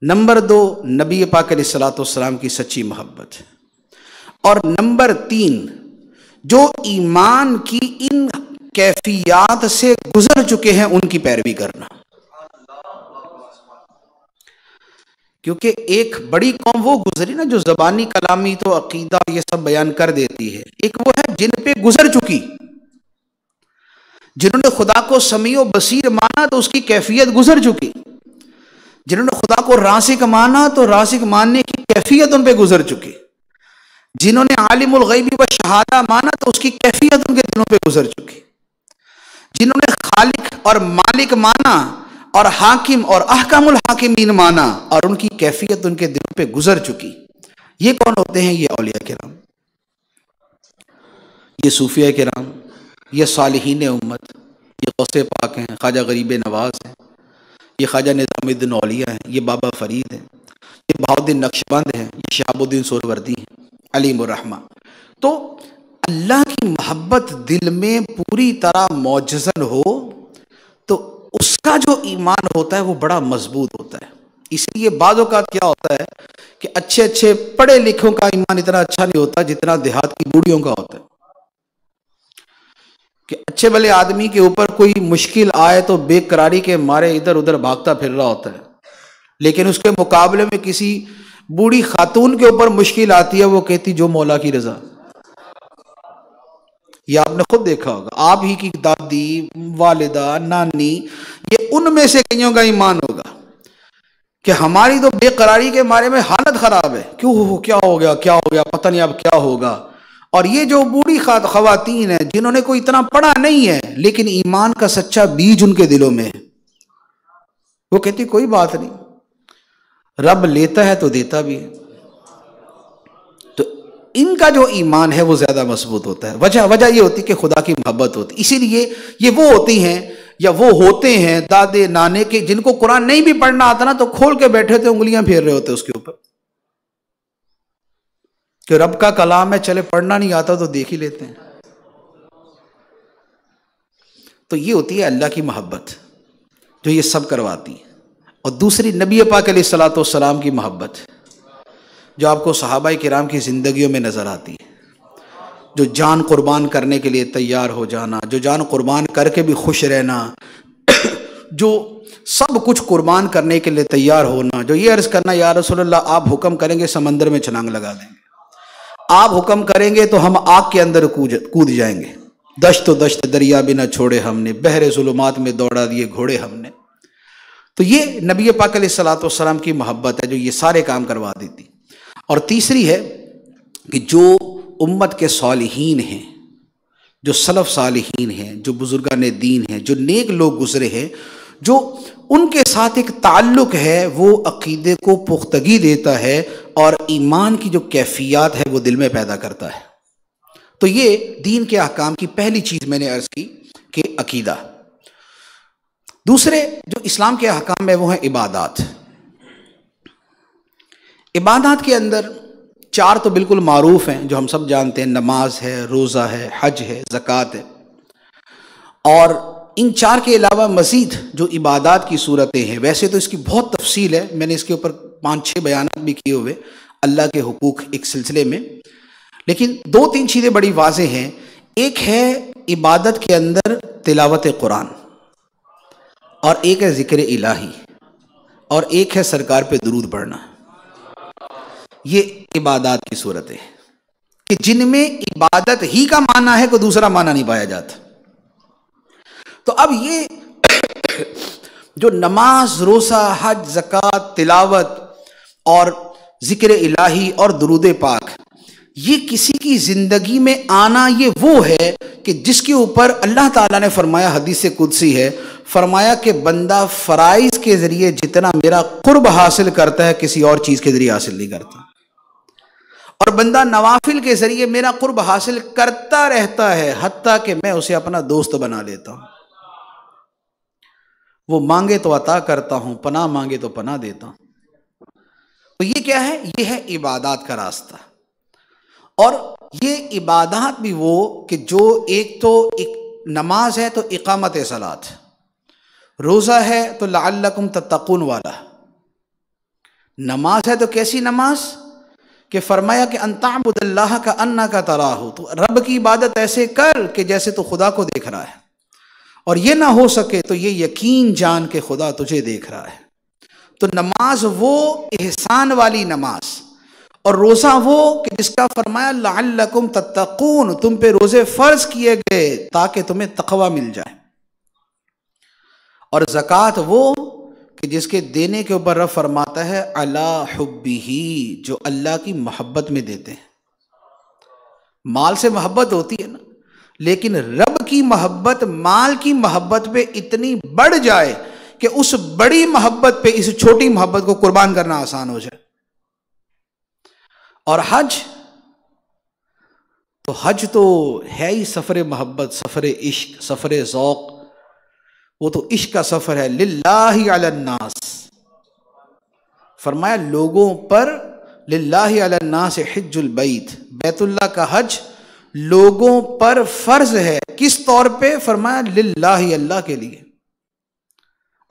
नंबर दो नबी पाक सलाम की सच्ची मोहब्बत और नंबर तीन जो ईमान की इन कैफियात से गुजर चुके हैं उनकी पैरवी करना क्योंकि एक बड़ी कौम वो गुजरी ना जो जबानी कलामी तो अकीदा ये सब बयान कर देती है एक वो है जिन पे गुजर चुकी जिन्होंने खुदा को समी बसीर माना तो उसकी कैफियत गुजर चुकी जिन्होंने खुदा को रासिक माना तो रासिक मानने की कैफियत उन पर गुजर चुकी जिन्होंने ग़ैबी व शहादा माना तो उसकी कैफियत उनके दिनों पर गुजर चुकी जिन्होंने खालिक और मालिक माना और हाकिम और अहकामुल हाकिमीन माना और उनकी कैफियत उनके दिनों पर गुजर चुकी ये कौन होते हैं ये अलिया राम ये सूफिया के राम ये सालहीन उम्मत ये गौसे पाक हैं ख्वाजा गरीब नवाज हैं ये ख्वाजा निज़ामुद्दीन अलिया हैं ये बाबा फरीद हैं ये बहाउद्दीन नक्शबंद हैं ये शहाबुद्दीन सोरवर्दी हैं अलीमरहमा तो अल्लाह की मोहब्बत दिल में पूरी तरह मौजन हो तो उसका जो ईमान होता है वो बड़ा मजबूत होता है इसलिए बाज़ात क्या होता है कि अच्छे अच्छे पढ़े लिखों का ईमान इतना अच्छा नहीं होता जितना देहात की बूढ़ियों का होता है कि अच्छे भले आदमी के ऊपर कोई मुश्किल आए तो बेकरारी के मारे इधर उधर भागता फिर रहा होता है लेकिन उसके मुकाबले में किसी बूढ़ी खातून के ऊपर मुश्किल आती है वो कहती जो मौला की रजा ये आपने खुद देखा होगा आप ही की दादी वालिदा नानी ये उनमें से कईयों का ईमान होगा कि हमारी तो बेकरारी के मारे में हालत खराब है क्यों हो क्या हो गया क्या हो गया पता नहीं अब क्या होगा और ये जो बूढ़ी खातन है जिन्होंने कोई इतना पढ़ा नहीं है लेकिन ईमान का सच्चा बीज उनके दिलों में है वो कहती कोई बात नहीं रब लेता है तो देता भी है तो इनका जो ईमान है वो ज़्यादा मजबूत होता है वजह वजह ये होती है कि खुदा की मोहब्बत होती इसीलिए ये वो होती हैं या वो होते हैं दादे नाने के जिनको कुरान नहीं भी पढ़ना आता ना तो खोल के बैठे होते उंगलियां फेर रहे होते उसके ऊपर कि रब का कलाम है चले पढ़ना नहीं आता तो देख ही लेते हैं तो ये होती है अल्लाह की मोहब्बत जो ये सब करवाती है और दूसरी नबी पाक सलाम की मोहब्बत जो आपको सहाबा कराम की ज़िंदगियों में नज़र आती है जो जान कुर्बान करने के लिए तैयार हो जाना जो जान कुर्बान करके भी खुश रहना जो सब कुछ कुर्बान करने के लिए तैयार होना जो ये अर्ज़ करना या रसोल्ला आप हुक्म करेंगे समंदर में छलांग लगा देंगे आप हुक्म करेंगे तो हम आग के अंदर कूद कूद जाएंगे दश्त तो दश्त दरिया भी ना छोड़े हमने बहरे जुलूमात में दौड़ा दिए घोड़े हमने तो ये नबी पाक सलाम की मोहब्बत है जो ये सारे काम करवा देती और तीसरी है कि जो उम्मत के सालहीन हैं जो सलफ सालहीन हैं जो बुजुर्गान दीन हैं जो नेक लोग गुजरे हैं जो उनके साथ एक ताल्लुक है वो अकीदे को पुख्तगी देता है और ईमान की जो कैफियत है वो दिल में पैदा करता है तो ये दीन के अहकाम की पहली चीज़ मैंने अर्ज़ की कि अकीदा दूसरे जो इस्लाम के अहकाम है वो है इबादत इबादत के अंदर चार तो बिल्कुल मरूफ हैं जो हम सब जानते हैं नमाज है रोज़ा है हज है ज़क़़त है और इन चार के अलावा मज़ीद जो इबादत की सूरतें हैं वैसे तो इसकी बहुत तफसील है मैंने इसके ऊपर पाँच छः बयान भी किए हुए अल्लाह के हकूक़ एक सिलसिले में लेकिन दो तीन चीज़ें बड़ी वाज हैं एक है इबादत के अंदर तिलावत कुरान और एक है ज़िक्र इलाही और एक है सरकार पे दरूद पढ़ना ये इबादत की सूरत है कि जिनमें इबादत ही का माना है को दूसरा माना नहीं पाया जाता तो अब ये जो नमाज रोसा हज जक़ात तिलावत और ज़िक्र इलाही और दरूद पाक ये किसी की ज़िंदगी में आना ये वो है कि जिसके ऊपर अल्लाह ताला ने फरमाया हदीस कुदसी है फरमाया कि बंदा फ़राइज़ के ज़रिए जितना मेरा कुर्ब हासिल करता है किसी और चीज़ के ज़रिए हासिल नहीं करता और बंदा नवाफिल के ज़रिए मेरा कुर्ब हासिल करता रहता है हती कि मैं उसे अपना दोस्त बना लेता हूँ वो मांगे तो अता करता हूँ पना मांगे तो पना देता हूँ तो ये क्या है ये है इबादत का रास्ता और ये इबादत भी वो कि जो एक तो एक नमाज है तो इकामत सलात रोज़ा है तो लाकुम तत्तकून वाला नमाज है तो कैसी नमाज कि फरमाया कि अनताबुदल्लाह का अन्ना का तरा हो तो रब की इबादत ऐसे कर कि जैसे तो खुदा को देख रहा है और ये ना हो सके तो ये यकीन जान के खुदा तुझे देख रहा है तो नमाज वो एहसान वाली नमाज और रोज़ा वो कि जिसका फरमाया लाकुम तत्तकून तुम पे रोज़े फ़र्ज किए गए ताकि तुम्हें तकवा मिल जाए और ज़क़़त वो कि जिसके देने के ऊपर रफ फरमाता है अला ही जो अल्लाह की मोहब्बत में देते हैं माल से मोहब्बत होती है ना लेकिन रब की मोहब्बत माल की मोहब्बत पे इतनी बढ़ जाए कि उस बड़ी मोहब्बत पे इस छोटी मोहब्बत को कुर्बान करना आसान हो जाए और हज तो हज तो है ही सफ़र मोहब्बत सफ़र इश्क सफ़र जौक वो तो इश्क का सफ़र है लानास फरमाया लोगों पर लानास बैत बैतुल्ला का हज लोगों पर फ़र्ज है किस तौर पे फरमाया लाही अल्लाह के लिए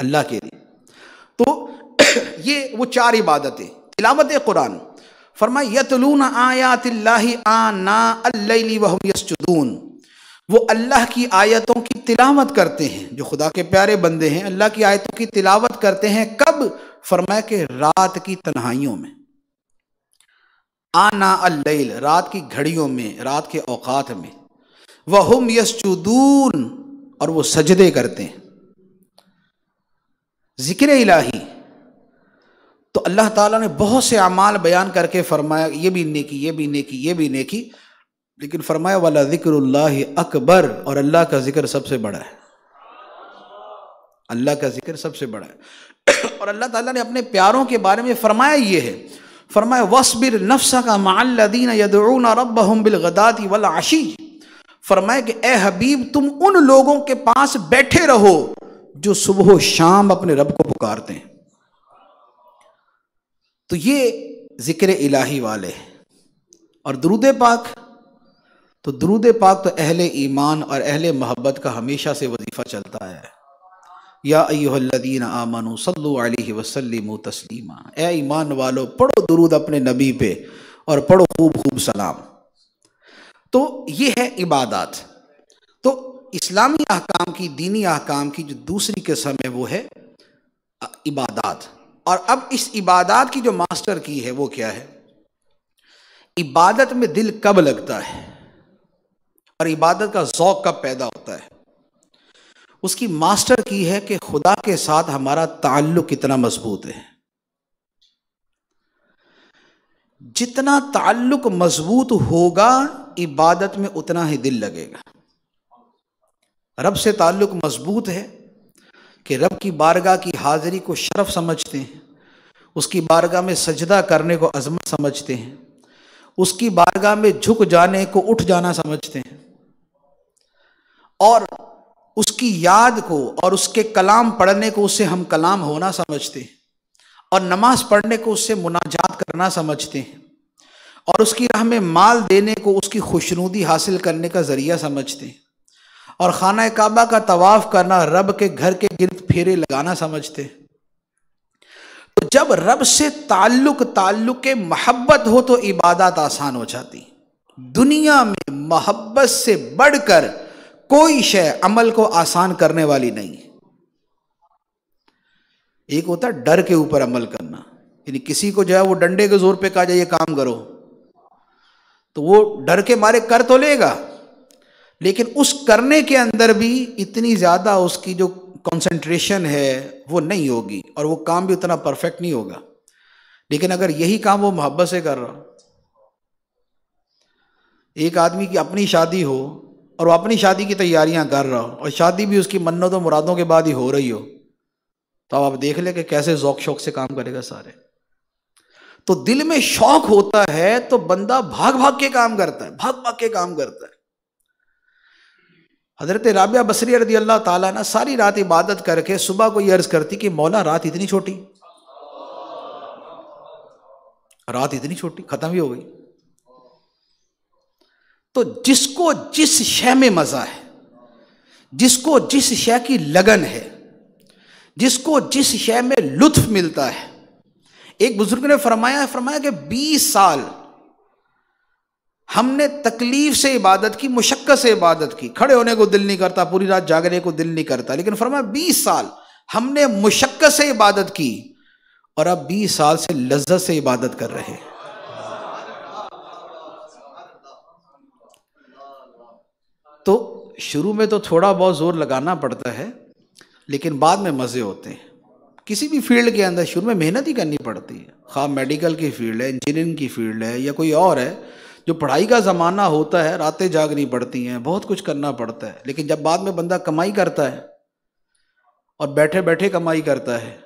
अल्लाह के लिए तो ये वो चार इबादतें तिलावत कुरान फरमाए यतलून आयात आना वहमयसदून वो अल्लाह की आयतों की तिलावत करते हैं जो खुदा के प्यारे बंदे हैं अल्लाह की आयतों की तिलावत करते हैं कब फरमाया कि रात की तन्हाइयों में आना अल रात की घड़ियों में रात के औकात में वहम यसचूदून और वो सजदे करते हैं ज़िक्र इलाही तो अल्लाह ताला ने बहुत से अमाल बयान करके फरमाया ये भी नेकी ये भी नेकी ये भी नेकी लेकिन फरमाया वाला ज़िक्र अकबर और अल्लाह का ज़िक्र सबसे बड़ा है अल्लाह का ज़िक्र सबसे बड़ा है और अल्लाह ताला ने अपने प्यारों के बारे में फरमाया ये है फरमाया वसबिर नफ्सा का माल्लदीन यदरून रब हम बिलगदाती वला आशी फरमाया कि ए हबीब तुम उन लोगों के पास बैठे रहो जो सुबह शाम अपने रब को पुकारते हैं तो ये ज़िक्र इलाही वाले और दरूद पाक तो दरूद पाक तो अहले ईमान और अहले मोहब्बत का हमेशा से वजीफ़ा चलता है या अयोल्लदीन आमन सल्लु अलैहि वसल्लम तस्लीमा ए ईमान वालो पढ़ो दरूद अपने नबी पे और पढ़ो खूब खूब सलाम तो ये है इबादत तो इस्लामी अहकाम की दीनी अहकाम की जो दूसरी किस्म है वो है इबादत और अब इस इबादत की जो मास्टर की है वो क्या है इबादत में दिल कब लगता है और इबादत का शौक कब पैदा होता है उसकी मास्टर की है कि खुदा के साथ हमारा ताल्लुक कितना मजबूत है जितना ताल्लुक मजबूत होगा इबादत में उतना ही दिल लगेगा रब से ताल्लुक़ मजबूत है कि रब की बारगाह की हाज़िरी को शरफ समझते हैं उसकी बारगाह में सजदा करने को अजमत समझते हैं उसकी बारगाह में झुक जाने को उठ जाना समझते हैं और उसकी याद को और उसके कलाम पढ़ने को उससे हम कलाम होना समझते हैं और नमाज पढ़ने को उससे मुनाजात करना समझते हैं और उसकी राह में माल देने को उसकी खुशनुदी हासिल करने का ज़रिया समझते हैं और खाना काबा का तवाफ करना रब के घर के गिरद फेरे लगाना समझते तो जब रब से ताल्लुक ताल्लुक के मोहब्बत हो तो इबादत आसान हो जाती दुनिया में मोहब्बत से बढ़कर कोई शय अमल को आसान करने वाली नहीं एक होता है डर के ऊपर अमल करना यानी किसी को जो है वो डंडे के जोर पे कहा जाए ये काम करो तो वो डर के मारे कर तो लेगा लेकिन उस करने के अंदर भी इतनी ज़्यादा उसकी जो कंसंट्रेशन है वो नहीं होगी और वो काम भी उतना परफेक्ट नहीं होगा लेकिन अगर यही काम वो मोहब्बत से कर रहा एक आदमी की अपनी शादी हो और वो अपनी शादी की तैयारियां कर रहा हो और शादी भी उसकी मन्नत मुरादों के बाद ही हो रही हो तो आप देख लें कि कैसे जौक शौक से काम करेगा सारे तो दिल में शौक होता है तो बंदा भाग भाग के काम करता है भाग भाग के काम करता है हज़रत राबिया बसरी रदी अल्लाह ताला ना सारी रात इबादत करके सुबह को ये अर्ज़ करती कि मौला रात इतनी छोटी रात इतनी छोटी ख़त्म ही हो गई तो जिसको जिस शय में मज़ा है जिसको जिस शह की लगन है जिसको जिस शह में लुत्फ मिलता है एक बुज़ुर्ग ने फरमाया फरमाया कि 20 साल हमने तकलीफ से इबादत की मुशक्क़त से इबादत की खड़े होने को दिल नहीं करता पूरी रात जागने को दिल नहीं करता लेकिन फरमा बीस साल हमने मुशक्क़त से इबादत की और अब बीस साल से लज्जत से इबादत कर रहे तो शुरू में तो थोड़ा बहुत ज़ोर लगाना पड़ता है लेकिन बाद में मज़े होते हैं किसी भी फील्ड के अंदर शुरू में मेहनत ही करनी पड़ती है खा मेडिकल की फील्ड है इंजीनियरिंग की फील्ड है या कोई और है जो पढ़ाई का ज़माना होता है रातें जागनी पड़ती हैं बहुत कुछ करना पड़ता है लेकिन जब बाद में बंदा कमाई करता है और बैठे बैठे कमाई करता है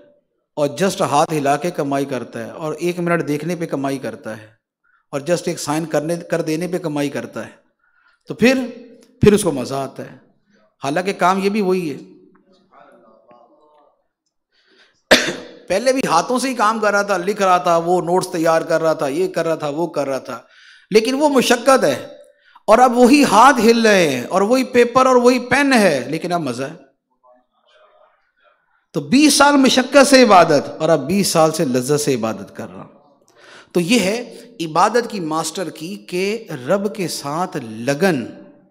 और जस्ट हाथ हिला के कमाई करता है और एक मिनट देखने पे कमाई करता है और जस्ट एक साइन करने कर देने पे कमाई करता है तो फिर फिर उसको मज़ा आता है हालांकि काम ये भी वही है पहले भी हाथों से ही काम कर रहा था लिख रहा था वो नोट्स तैयार कर रहा था ये कर रहा था वो कर रहा था लेकिन वो मुशक्क़त है और अब वही हाथ हिल रहे हैं और वही पेपर और वही पेन है लेकिन अब मज़ा है तो 20 साल मशक्क़त से इबादत और अब 20 साल से लज्जत से इबादत कर रहा तो ये है इबादत की मास्टर की के रब के साथ लगन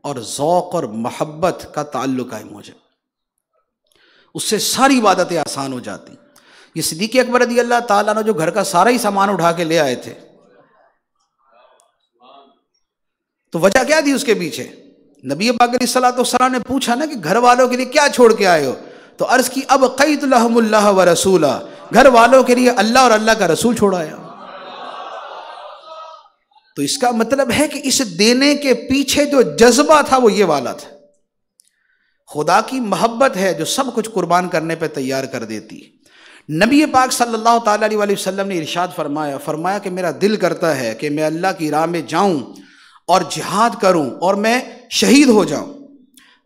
और ओक़ और महब्बत का ताल्लुक है मुझे उससे सारी इबादतें आसान हो जाती ये सिद्दीक़ अकबर रदी अल्लाह ताला ने जो घर का सारा ही सामान उठा के ले आए थे तो वजह क्या थी उसके पीछे नबी पाक सलाम ने पूछा ना कि घर वालों के लिए क्या छोड़ के आए हो तो अर्ज़ की अब कैदुल्ला व रसूला घर वालों के लिए अल्लाह और अल्लाह का रसूल छोड़ाया तो इसका मतलब है कि इस देने के पीछे जो जज्बा था वो ये वाला था खुदा की मोहब्बत है जो सब कुछ कुर्बान करने पे तैयार कर देती नबी पाक सल्लल्लाहु अलैहि वसल्लम ने इरशाद फरमाया फरमाया कि मेरा दिल करता है कि मैं अल्लाह की राह में जाऊं और जिहाद करूं और मैं शहीद हो जाऊं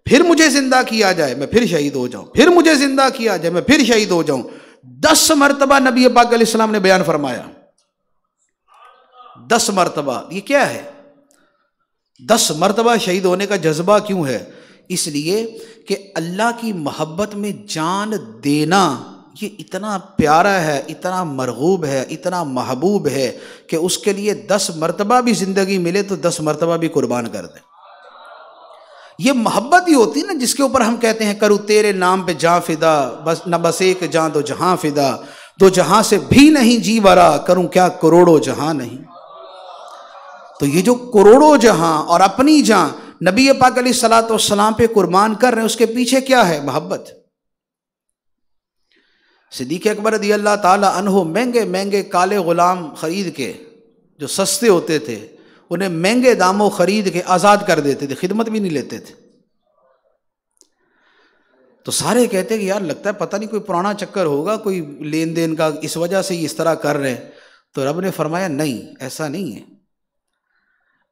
फिर मुझे जिंदा किया जाए मैं फिर शहीद हो जाऊं फिर मुझे जिंदा किया जाए मैं फिर शहीद हो जाऊं दस मरतबा नबी पाक ने बयान फरमाया दस मरतबा ये क्या है दस मरतबा शहीद होने का जज्बा क्यों है इसलिए कि अल्लाह की मोहब्बत में जान देना ये इतना प्यारा है इतना मरगूब है इतना महबूब है कि उसके लिए दस मरतबा भी ज़िंदगी मिले तो दस मरतबा भी कुर्बान कर दें ये मोहब्बत ही होती ना जिसके ऊपर हम कहते हैं करूँ तेरे नाम पे जा फिदा बस न बस एक जहाँ दो जहाँ फिदा दो जहाँ से भी नहीं जी वरा करूँ क्या करोड़ों जहाँ नहीं तो ये जो करोड़ों जहाँ और अपनी जहाँ नबी पाक सलात सलाम पे कुर्बान कर रहे हैं उसके पीछे क्या है मोहब्बत सिद्दीक अकबर रदी अल्लाह ताला अनहो महंगे महंगे काले ग़ुलाम ख़रीद के जो सस्ते होते थे उन्हें महंगे दामों ख़रीद के आज़ाद कर देते थे खिदमत भी नहीं लेते थे तो सारे कहते कि यार लगता है पता नहीं कोई पुराना चक्कर होगा कोई लेन देन का इस वजह से इस तरह कर रहे हैं तो रब ने फरमाया नहीं ऐसा नहीं है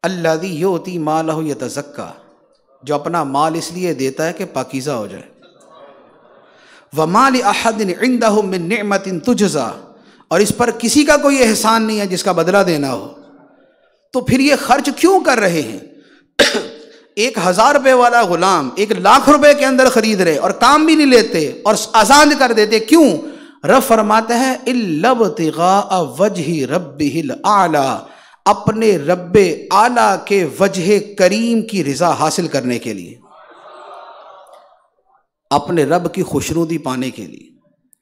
अल्लादी होती माल हो यतज़क्का जो अपना माल इसलिए देता है कि पाकिज़ा हो जाए वमाल अहदिन इंदमिन तुजज़ा और इस पर किसी का कोई एहसान नहीं है जिसका बदला देना हो तो फिर ये खर्च क्यों कर रहे हैं एक हज़ार रुपये वाला ग़ुलाम एक लाख रुपए के अंदर ख़रीद रहे और काम भी नहीं लेते और आज़ाद कर देते क्यों रब फरमाते हैं इब तिगा वजह रब आला अपने रब आला के वजह करीम की रज़ा हासिल करने के लिए अपने रब की खुशरूदी पाने के लिए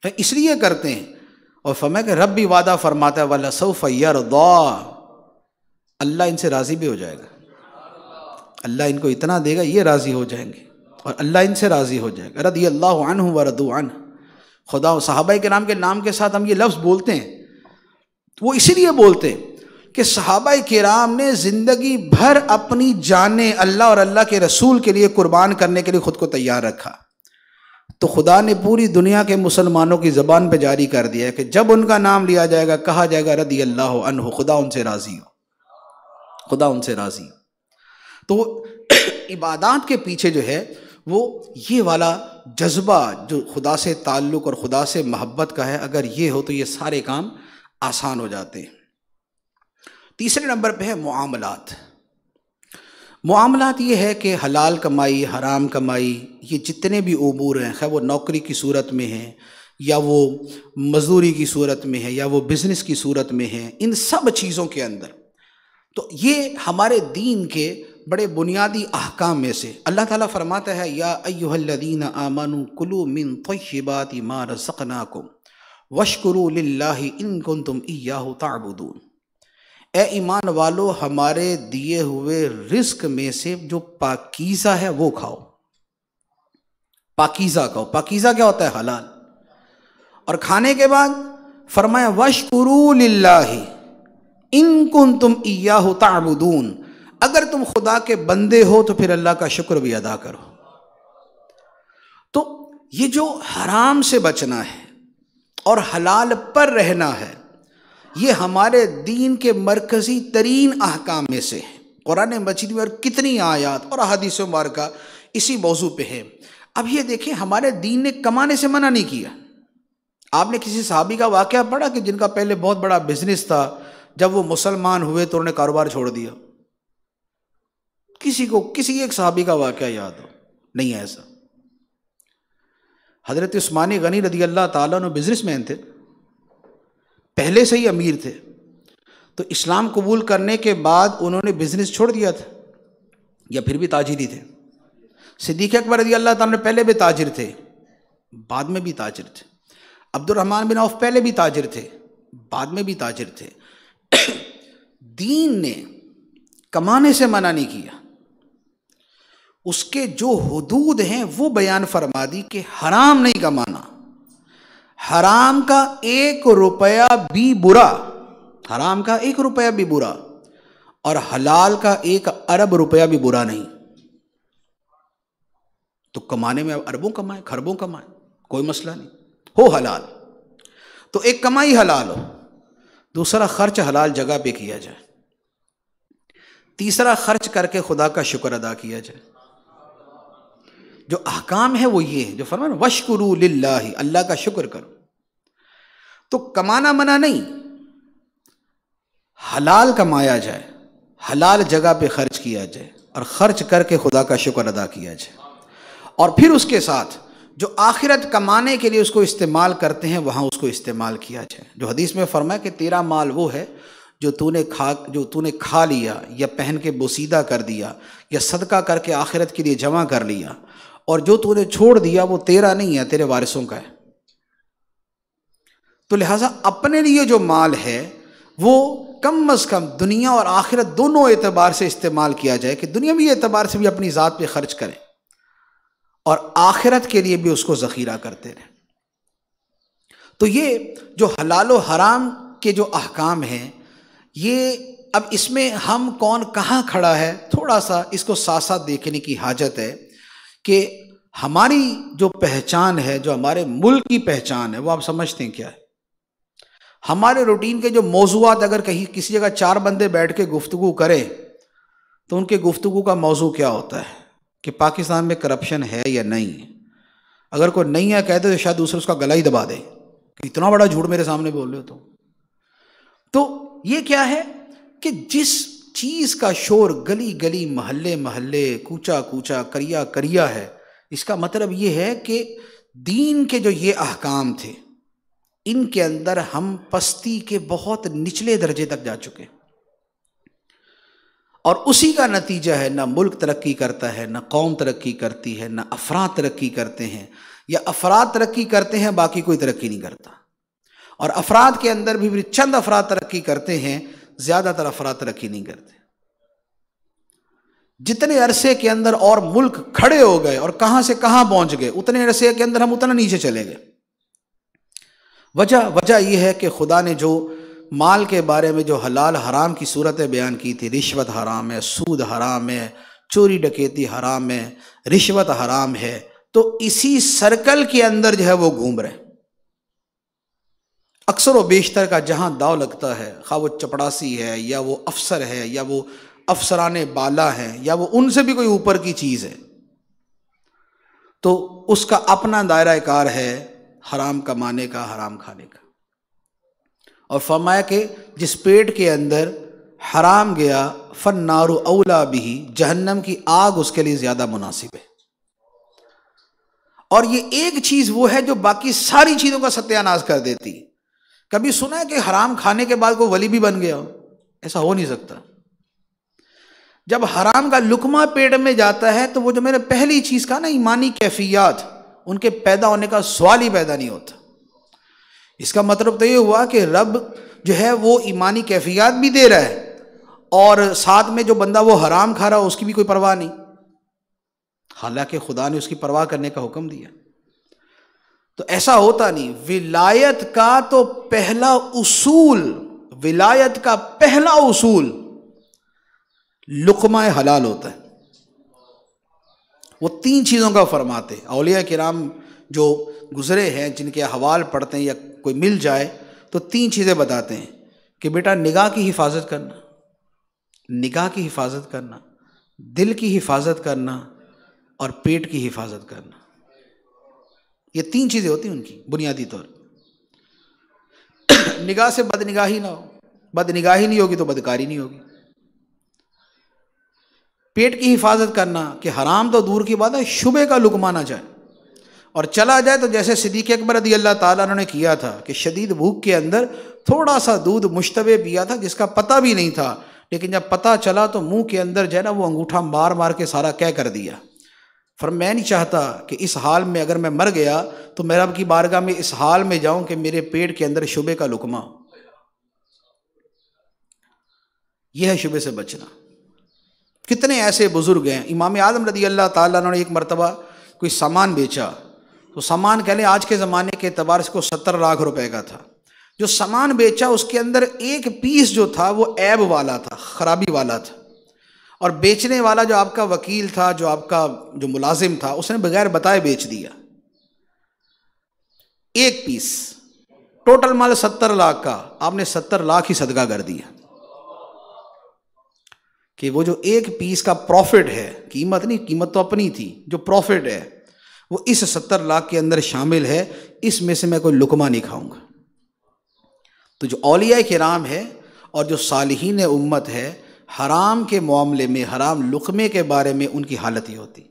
तो इसलिए करते हैं और फमे के रब भी वादा फरमाता है वाला सऊ फैर अल्लाह इनसे राज़ी भी हो जाएगा अल्लाह इनको इतना देगा ये राज़ी हो जाएंगे और अल्लाह इनसे राज़ी हो जाएगा रदी अल्लाह अन व रदू खुदा साहबा के नाम के नाम के साथ हम ये लफ्ज़ बोलते हैं तो वो इसीलिए बोलते हैं कि के कराम ने ज़िंदगी भर अपनी जाने अल्लाह और अल्लाह के रसूल के लिए कुर्बान करने के लिए ख़ुद को तैयार रखा तो खुदा ने पूरी दुनिया के मुसलमानों की ज़बान पे जारी कर दिया है कि जब उनका नाम लिया जाएगा कहा जाएगा रदी अल्लाह अनहु खुदा उनसे राज़ी हो खुदा उनसे राज़ी हो तो इबादत के पीछे जो है वो ये वाला जज्बा जो खुदा से ताल्लुक़ और खुदा से महब्बत का है अगर ये हो तो ये सारे काम आसान हो जाते हैं तीसरे नंबर पर है मामलात मामला ये है कि हलाल कमाई हराम कमाई ये जितने भी अबूर हैं खैर वो नौकरी की सूरत में हैं या वो मजदूरी की सूरत में है या वो बिज़नेस की सूरत में है इन सब चीज़ों के अंदर तो ये हमारे दीन के बड़े बुनियादी अहकाम में से अल्लाह ताला फरमाता है या अयुहल्लदीन आमनु कुलू मिन तय्यबात मा रज़क़नाकुम वशकुरु लिल्लाहि इन कुंतुम इयाहु ताबुदून ए ईमान वालो हमारे दिए हुए रिस्क में से जो पाकीज़ा है वो खाओ पाकीज़ा खाओ पाकीज़ा क्या होता है हलाल और खाने के बाद फरमाया ही इनकुन तुम ईया ताबुदून अगर तुम खुदा के बंदे हो तो फिर अल्लाह का शुक्र भी अदा करो तो ये जो हराम से बचना है और हलाल पर रहना है ये हमारे दीन के मरकज़ी तरीन अहकाम में से है कुरान मजीद में और कितनी आयात और अहदीस मुबारक इसी मौजू पे है अब ये देखें हमारे दीन ने कमाने से मना नहीं किया आपने किसी साहबी का वाक़ पढ़ा कि जिनका पहले बहुत बड़ा बिजनेस था जब वो मुसलमान हुए तो उन्होंने कारोबार छोड़ दिया किसी को किसी एक साहबी का वाक़ याद हो नहीं है ऐसा हज़रत उस्मानी गनी रदी अल्लाह तुम बिजनेस मैन थे पहले से ही अमीर थे तो इस्लाम कबूल करने के बाद उन्होंने बिज़नेस छोड़ दिया था या फिर भी ताजिरी थे सिद्दीक अकबर रजी अल्लाह तुमने पहले भी ताजिर थे बाद में भी ताजिर थे अब्दुलरहमान बिन औफ पहले भी ताजिर थे बाद में भी ताजिर थे दीन ने कमाने से मना नहीं किया उसके जो हदूद हैं वो बयान फरमा दी कि हराम नहीं कमाना हराम का एक रुपया भी बुरा हराम का एक रुपया भी बुरा और हलाल का एक अरब रुपया भी बुरा नहीं तो कमाने में अरबों कमाए खरबों कमाए कोई मसला नहीं हो हलाल तो एक कमाई हलाल हो दूसरा खर्च हलाल जगह पे किया जाए तीसरा खर्च करके खुदा का शुक्र अदा किया जाए जो अहकाम है वो ये है जो फरमा वशकुरु लाला अल्लाह का शुक्र करो तो कमाना मना नहीं हलाल कमाया जाए हलाल जगह पे खर्च किया जाए और खर्च करके खुदा का शुक्र अदा किया जाए और फिर उसके साथ जो आखिरत कमाने के लिए उसको इस्तेमाल करते हैं वहाँ उसको इस्तेमाल किया जाए जो हदीस में फरमाया कि तेरा माल वो है जो तूने खा जो तूने खा लिया या पहन के बोसीदा कर दिया या सदका करके आखिरत के लिए जमा कर लिया और जो तूने छोड़ दिया वो तेरा नहीं है तेरे वारिसों का है तो लिहाजा अपने लिए जो माल है वो कम अज़ कम दुनिया और आखिरत दोनों एतबार से इस्तेमाल किया जाए कि दुनियावी एतबार से भी अपनी ज़ात पर खर्च करें और आखिरत के लिए भी उसको ज़ख़ीरा करते रहें तो ये जो हलाल हराम के जो अहकाम हैं ये अब इसमें हम कौन कहाँ खड़ा है थोड़ा सा इसको साथ साथ देखने की हाजत है कि हमारी जो पहचान है जो हमारे मुल्क की पहचान है वो आप समझते हैं क्या है हमारे रूटीन के जो मौजूद अगर कहीं किसी जगह चार बंदे बैठ के गुफ्तु करें तो उनके गुफ्तु का मौजू क्या होता है कि पाकिस्तान में करप्शन है या नहीं अगर कोई नहीं है कहते तो शायद दूसरे उसका गला ही दबा दे इतना बड़ा झूठ मेरे सामने बोल रहे हो तो, तो ये क्या है कि जिस चीज़ का शोर गली गली महल्ले महल्ले कूचा कूचा करिया करिया है इसका मतलब ये है कि दीन के जो ये अहकाम थे इनके अंदर हम पस्ती के बहुत निचले दर्जे तक जा चुके और उसी का नतीजा है ना मुल्क तरक्की करता है ना कौम तरक्की करती है ना अफराद तरक्की करते हैं या अफराद तरक्की करते हैं बाकी कोई तरक्की नहीं करता और अफराद के अंदर भी, भी चंद अफराद तरक्की करते हैं ज़्यादातर अफरा तरक्की नहीं करते जितने अरसे के अंदर और मुल्क खड़े हो गए और कहाँ से कहाँ पहुंच गए उतने अरसे के अंदर हम उतना नीचे चले गए वजह वजह यह है कि खुदा ने जो माल के बारे में जो हलाल हराम की सूरतें बयान की थी रिश्वत हराम है सूद हराम है चोरी डकेती हराम है रिश्वत हराम है तो इसी सर्कल के अंदर जो है वो घूम रहे हैं अक्सर व बेशतर का जहाँ दाव लगता है खा वो चपड़ासी है या वो अफसर है या वो अफसरान बाला है या वो उनसे भी कोई ऊपर की चीज़ है तो उसका अपना दायरा कार है हराम कमाने का हराम खाने का और फरमाया कि जिस पेट के अंदर हराम गया फन नारु अवला भी जहन्नम की आग उसके लिए ज़्यादा मुनासिब है और ये एक चीज़ वो है जो बाकी सारी चीज़ों का सत्यानाश कर देती कभी सुना है कि हराम खाने के बाद कोई वली भी बन गया हो ऐसा हो नहीं सकता जब हराम का लुकमा पेट में जाता है तो वो जो मैंने पहली चीज़ कहा ना ईमानी कैफियात उनके पैदा होने का सवाल ही पैदा नहीं होता इसका मतलब तो ये हुआ कि रब जो है वो ईमानी कैफियात भी दे रहा है और साथ में जो बंदा वो हराम खा रहा है उसकी भी कोई परवाह नहीं हालांकि खुदा ने उसकी परवाह करने का हुक्म दिया तो ऐसा होता नहीं विलायत का तो पहला उसूल विलायत का पहला उसूल लुकमा हलाल होता है वो तीन चीज़ों का फरमाते अलिया किराम जो गुज़रे हैं जिनके हवाल पढ़ते हैं या कोई मिल जाए तो तीन चीज़ें बताते हैं कि बेटा निगाह की हिफाजत करना निगाह की हिफाजत करना दिल की हिफाजत करना और पेट की हिफाजत करना ये तीन चीज़ें होती हैं उनकी बुनियादी तौर निगाह से बदनिगाही ना हो बदनिगाही नहीं होगी तो बदकारी नहीं होगी पेट की हिफाजत करना कि हराम तो दूर की बात है शुबे का लुक माना जाए और चला जाए तो जैसे सिद्दीक अकबर अदी अल्लाह ताला ने किया था कि शदीद भूख के अंदर थोड़ा सा दूध मुश्तबे पिया था जिसका पता भी नहीं था लेकिन जब पता चला तो मुंह के अंदर जो है ना वो अंगूठा मार मार के सारा कह कर दिया फर मैं नहीं चाहता कि इस हाल में अगर मैं मर गया तो मैं रब की बारगाह में इस हाल में जाऊं कि मेरे पेट के अंदर शुबे का लुकमा यह है शुबे से बचना कितने ऐसे बुज़ुर्ग हैं इमाम आजम रदी अल्लाह ताला एक मरतबा कोई सामान बेचा तो सामान कह लें आज के ज़माने के अतबार से को सत्तर लाख रुपए का था जो सामान बेचा उसके अंदर एक पीस जो था वो ऐब वाला था ख़राबी वाला था और बेचने वाला जो आपका वकील था जो आपका जो मुलाजिम था उसने बगैर बताए बेच दिया एक पीस टोटल माल सत्तर लाख का आपने सत्तर लाख ही सदका कर दिया कि वो जो एक पीस का प्रॉफिट है कीमत नहीं कीमत तो अपनी थी जो प्रॉफिट है वो इस सत्तर लाख के अंदर शामिल है इसमें से मैं कोई लुकमा नहीं खाऊंगा तो जो औलिया के राम है और जो सालहीन उम्मत है हराम के मामले में हराम लुकमे के बारे में उनकी हालत ही होती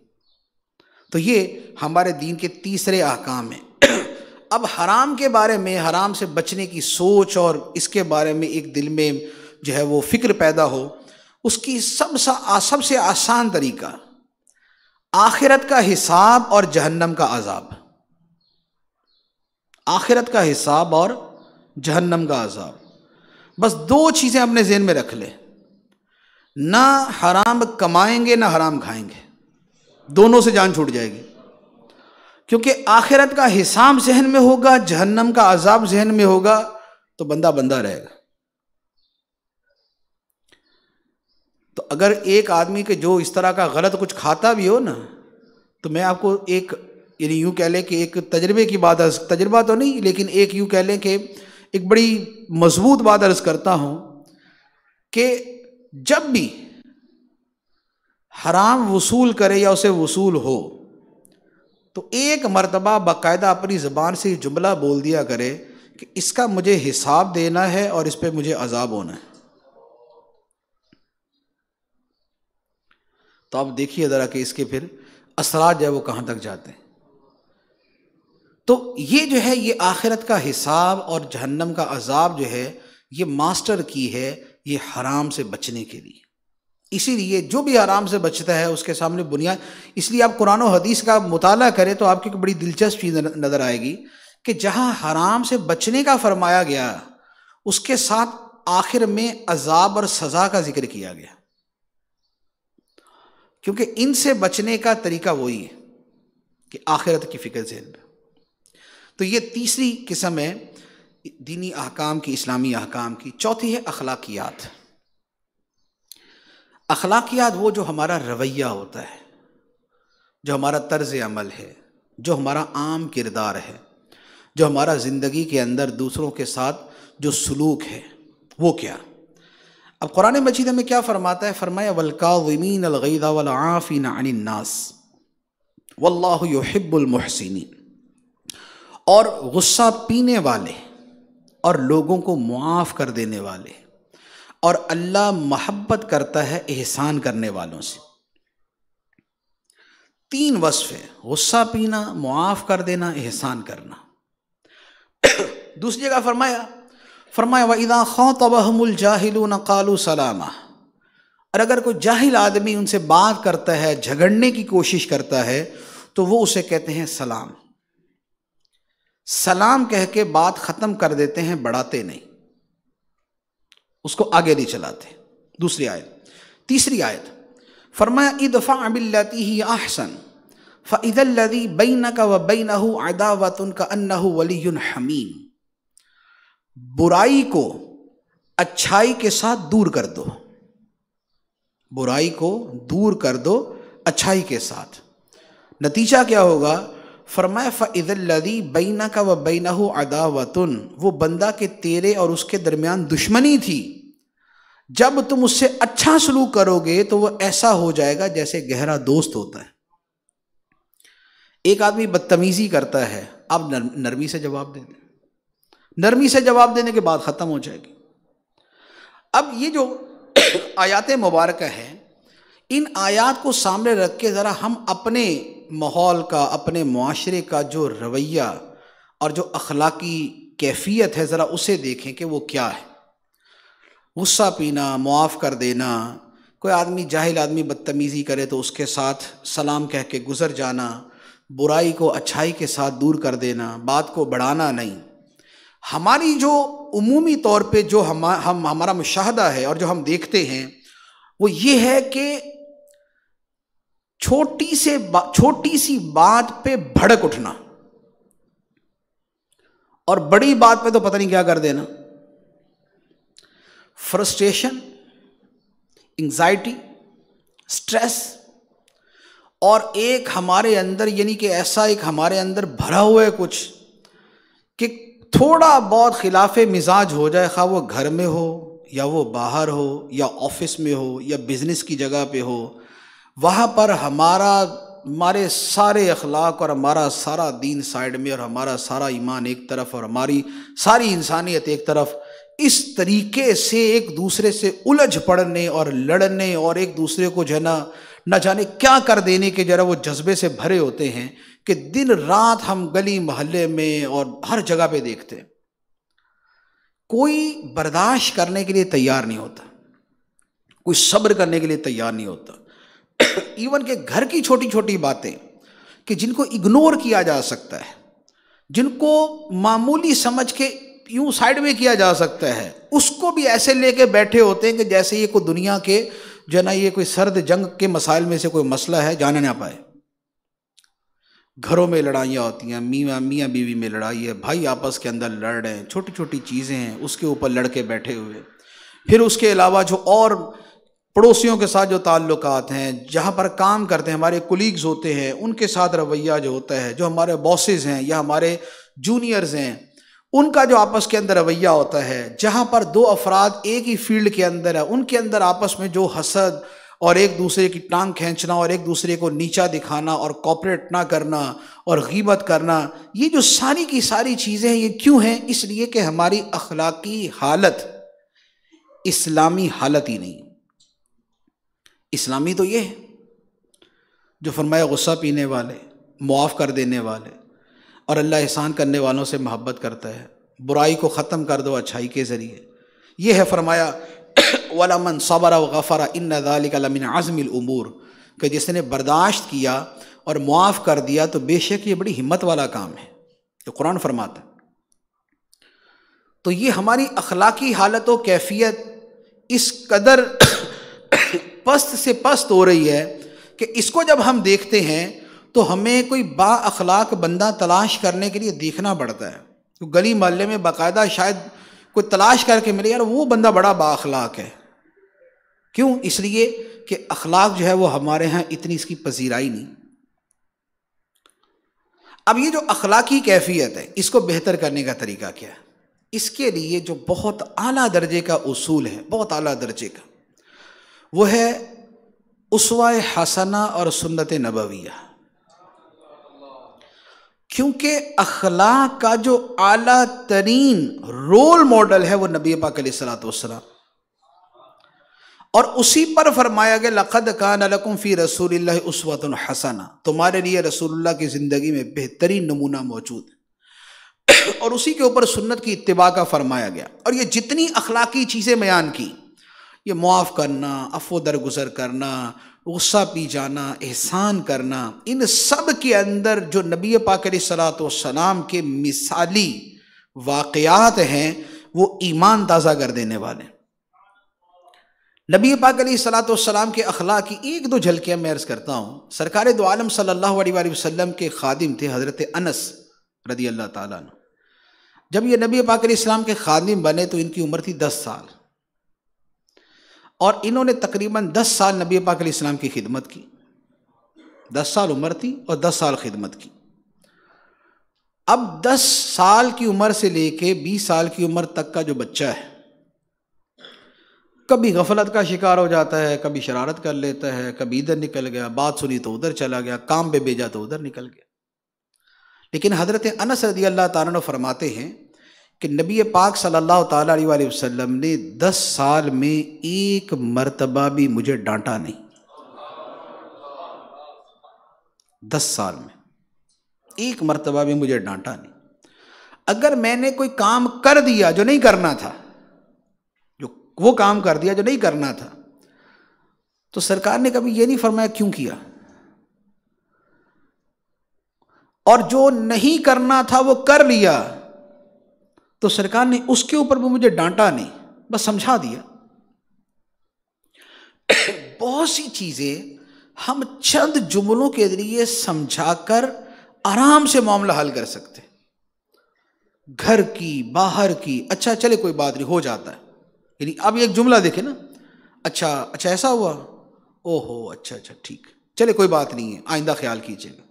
तो ये हमारे दीन के तीसरे अहकाम हैं अब हराम के बारे में हराम से बचने की सोच और इसके बारे में एक दिल में जो है वो फिक्र पैदा हो उसकी सबसे सबसे आसान तरीका आखिरत का हिसाब और जहन्नम का अजाब आखिरत का हिसाब और जहन्नम का अजाब बस दो चीज़ें अपने जहन में रख लें ना हराम कमाएंगे ना हराम खाएंगे दोनों से जान छूट जाएगी क्योंकि आखिरत का हिसाब जहन में होगा जहन्नम का अजाब जहन में होगा तो बंदा बंदा रहेगा तो अगर एक आदमी के जो इस तरह का गलत कुछ खाता भी हो ना तो मैं आपको एक यानी यूँ कह लें कि एक तजर्बे की बात अर्ज तजर्बा तो नहीं लेकिन एक यूँ कह लें कि एक बड़ी मजबूत बात अर्ज़ करता हूँ कि जब भी हराम वसूल करे या उसे वसूल हो तो एक मरतबा बाकायदा अपनी ज़बान से जुमला बोल दिया करे कि इसका मुझे हिसाब देना है और इस पर मुझे अजाब होना है तो आप देखिए ज़रा कि इसके फिर असरा जो है वो कहाँ तक जाते हैं तो ये जो है ये आखिरत का हिसाब और जहन्नम का अजाब जो है ये मास्टर की है ये हराम से बचने के लिए इसीलिए जो भी हराम से बचता है उसके सामने बुनियाद इसलिए आप कुरान और हदीस का मुताला करें तो आपकी बड़ी दिलचस्प चीज़ नज़र आएगी कि जहां हराम से बचने का फरमाया गया उसके साथ आखिर में अजाब और सज़ा का जिक्र किया गया क्योंकि इनसे बचने का तरीका वही है कि आखिरत की फ़िक्र जहन तो ये तीसरी किस्म है दीनी अहकाम की इस्लामी अहकाम की चौथी है अखलाकियात अखलाकियात वो जो हमारा रवैया होता है जो हमारा तर्ज अमल है जो हमारा आम किरदार है जो हमारा ज़िंदगी के अंदर दूसरों के साथ जो सलूक है वो क्या अब कुरान मजीद में क्या फ़रमाता है फ़रमाया वलकामीन अलगैदा वलाफ़ी नास वल्लाहब्बुलमहसिन और गुस्सा पीने वाले और लोगों को मुआफ़ कर देने वाले और अल्लाह मोहब्बत करता है एहसान करने वालों से तीन वसफ़ है गुस्सा पीना मुआफ़ कर देना एहसान करना दूसरी जगह फरमाया फरमाया वदा खौ तबहमुल जाहिलू नकालू सलामा और अगर कोई जाहिल आदमी उनसे बात करता है झगड़ने की कोशिश करता है तो वो उसे कहते हैं सलाम सलाम कह के बात ख़त्म कर देते हैं बढ़ाते नहीं उसको आगे नहीं चलाते दूसरी आयत तीसरी आयत फरमाया इदफ़ा अबिल्लती ही आहसन बई न का व बैन अदावतन का अन्ना वली हमीम बुराई को अच्छाई के साथ दूर कर दो बुराई को दूर कर दो अच्छाई के साथ नतीजा क्या होगा फरमाया फ़ैज़ल्लदी बैना का व बैना अदावतन वो बंदा के तेरे और उसके दरमियान दुश्मनी थी जब तुम उससे अच्छा सलूक करोगे तो वह ऐसा हो जाएगा जैसे गहरा दोस्त होता है एक आदमी बदतमीज़ी करता है आप नरमी से जवाब दे दें नरमी से जवाब देने के बाद ख़त्म हो जाएगी अब ये जो आयात मुबारक है इन आयात को सामने रख के ज़रा हम अपने माहौल का अपने माशरे का जो रवैया और जो अखलाकी कैफियत है ज़रा उसे देखें कि वो क्या है गुस्सा पीना मुआफ़ कर देना कोई आदमी जाहिल आदमी बदतमीज़ी करे तो उसके साथ सलाम कह के गुज़र जाना बुराई को अच्छाई के साथ दूर कर देना बात को बढ़ाना नहीं हमारी जो उमूमी तौर पे जो हम हम हमारा मुशाह है और जो हम देखते हैं वो ये है कि छोटी से छोटी सी बात पे भड़क उठना और बड़ी बात पे तो पता नहीं क्या कर देना फ्रस्ट्रेशन एंग्जाइटी स्ट्रेस और एक हमारे अंदर यानी कि ऐसा एक हमारे अंदर भरा हुआ है कुछ कि थोड़ा बहुत खिलाफ मिजाज हो जाए खा वो घर में हो या वो बाहर हो या ऑफिस में हो या बिज़नेस की जगह पे हो वहाँ पर हमारा हमारे सारे अखलाक और हमारा सारा दीन साइड में और हमारा सारा ईमान एक तरफ और हमारी सारी इंसानियत एक तरफ इस तरीके से एक दूसरे से उलझ पड़ने और लड़ने और एक दूसरे को जो ना न जाने क्या कर देने के जरा वो जज्बे से भरे होते हैं कि दिन रात हम गली मोहल्ले में और हर जगह पे देखते हैं कोई बर्दाश्त करने के लिए तैयार नहीं होता कोई सब्र करने के लिए तैयार नहीं होता इवन के घर की छोटी छोटी बातें कि जिनको इग्नोर किया जा सकता है जिनको मामूली समझ के यूं साइड में किया जा सकता है उसको भी ऐसे लेके बैठे होते हैं कि जैसे ये कोई दुनिया के जो ना ये कोई सर्द जंग के मसाइल में से कोई मसला है जाने ना पाए घरों में लड़ाइयाँ होती हैं मियाँ मियाँ बीवी में लड़ाई है भाई आपस के अंदर लड़ रहे हैं छोटी छोटी चीज़ें हैं उसके ऊपर लड़के बैठे हुए फिर उसके अलावा जो और पड़ोसियों के साथ जो ताल्लुक हैं जहाँ पर काम करते हैं हमारे कुलीग्स होते हैं उनके साथ रवैया जो होता है जो हमारे बॉसेज हैं या हमारे जूनियर्स हैं उनका जो आपस के अंदर रवैया होता है जहाँ पर दो अफराद एक ही फील्ड के अंदर है उनके अंदर आपस में जो हसद और एक दूसरे की टांग खींचना और एक दूसरे को नीचा दिखाना और कॉपरेट ना करना और गीबत करना ये जो सारी की सारी चीज़ें हैं ये क्यों हैं इसलिए कि हमारी अखलाकी हालत इस्लामी हालत ही नहीं इस्लामी तो ये है जो फरमाया गुस्सा पीने वाले मुआफ़ कर देने वाले और अल्लाह एहसान करने वालों से मोहब्बत करता है बुराई को ख़त्म कर दो अच्छाई के ज़रिए यह है फरमाया वलामन सबर व गफ़रा इन नज़ालिकमिन आज़मिलूर कि जिसने बर्दाश्त किया और मुआफ़ कर दिया तो बेशक ये बड़ी हिम्मत वाला काम है तो कुरान फरमाता तो ये हमारी अखलाकी हालत व कैफियत इस कदर पस्त से पस्त हो रही है कि इसको जब हम देखते हैं तो हमें कोई बा अखलाक बंदा तलाश करने के लिए देखना पड़ता है तो गली मोहल्ले में बाकायदा शायद कोई तलाश करके मिले यार वो बंदा बड़ा बाखलाक है क्यों इसलिए कि अखलाक जो है वो हमारे यहाँ इतनी इसकी पजीराई नहीं अब ये जो अखलाकी कैफियत है इसको बेहतर करने का तरीका क्या है इसके लिए जो बहुत आला दर्जे का उसूल है बहुत आला दर्जे का वो है उसवा हसना और सुन्नत नबविया क्योंकि अखलाक का जो आला तरीन रोल मॉडल है वो नबी पाक सलातम और उसी पर फरमाया गया लक़द खान लकुम फ़ी रसूल उसवत हसना तुम्हारे लिए रसूलुल्लाह की ज़िंदगी में बेहतरीन नमूना मौजूद और उसी के ऊपर सुन्नत की इतबा का फरमाया गया और ये जितनी अखलाकी चीज़ें बयान की ये मुआफ़ करना अफो दरगुजर करना गुस्सा पी जाना एहसान करना इन सब के अंदर जो नबी पाक सलाम के मिसाली वाक़ात हैं वो ईमान ताज़ा कर देने वाले नबी पाक सलाम के अखला की एक दो झलकियाँ मैं अर्ज़ करता हूँ सरकार दो आलम सल्ला वसलम के खादिम थे हज़रत अनस रदी अल्लाह तब ये नबी पाक के खादिम बने तो इनकी उम्र थी दस साल और इन्होंने तकरीबन दस साल नबी पाक इस्लाम की खिदमत की दस साल उम्र थी और दस साल खिदमत की अब दस साल की उम्र से लेके बीस साल की उम्र तक का जो बच्चा है कभी गफलत का शिकार हो जाता है कभी शरारत कर लेता है कभी इधर निकल गया बात सुनी तो उधर चला गया काम पे भेजा तो उधर निकल गया लेकिन हज़रत अनस रदी अल्लाह तारा फरमाते हैं कि नबी पाक सल्लल्लाहु अलैहि वसल्लम ने दस साल में एक मर्तबा भी मुझे डांटा नहीं दस साल में एक मर्तबा भी मुझे डांटा नहीं अगर मैंने कोई काम कर दिया जो नहीं करना था जो वो काम कर दिया जो नहीं करना था तो सरकार ने कभी ये नहीं फरमाया क्यों किया और जो नहीं करना था वो कर लिया तो सरकार ने उसके ऊपर भी मुझे डांटा नहीं बस समझा दिया बहुत सी चीज़ें हम चंद जुमलों के जरिए समझाकर आराम से मामला हल कर सकते घर की बाहर की अच्छा चले कोई बात नहीं हो जाता है यानी अब एक जुमला देखे ना अच्छा अच्छा ऐसा हुआ ओहो अच्छा अच्छा ठीक चले कोई बात नहीं है आइंदा ख्याल कीजिएगा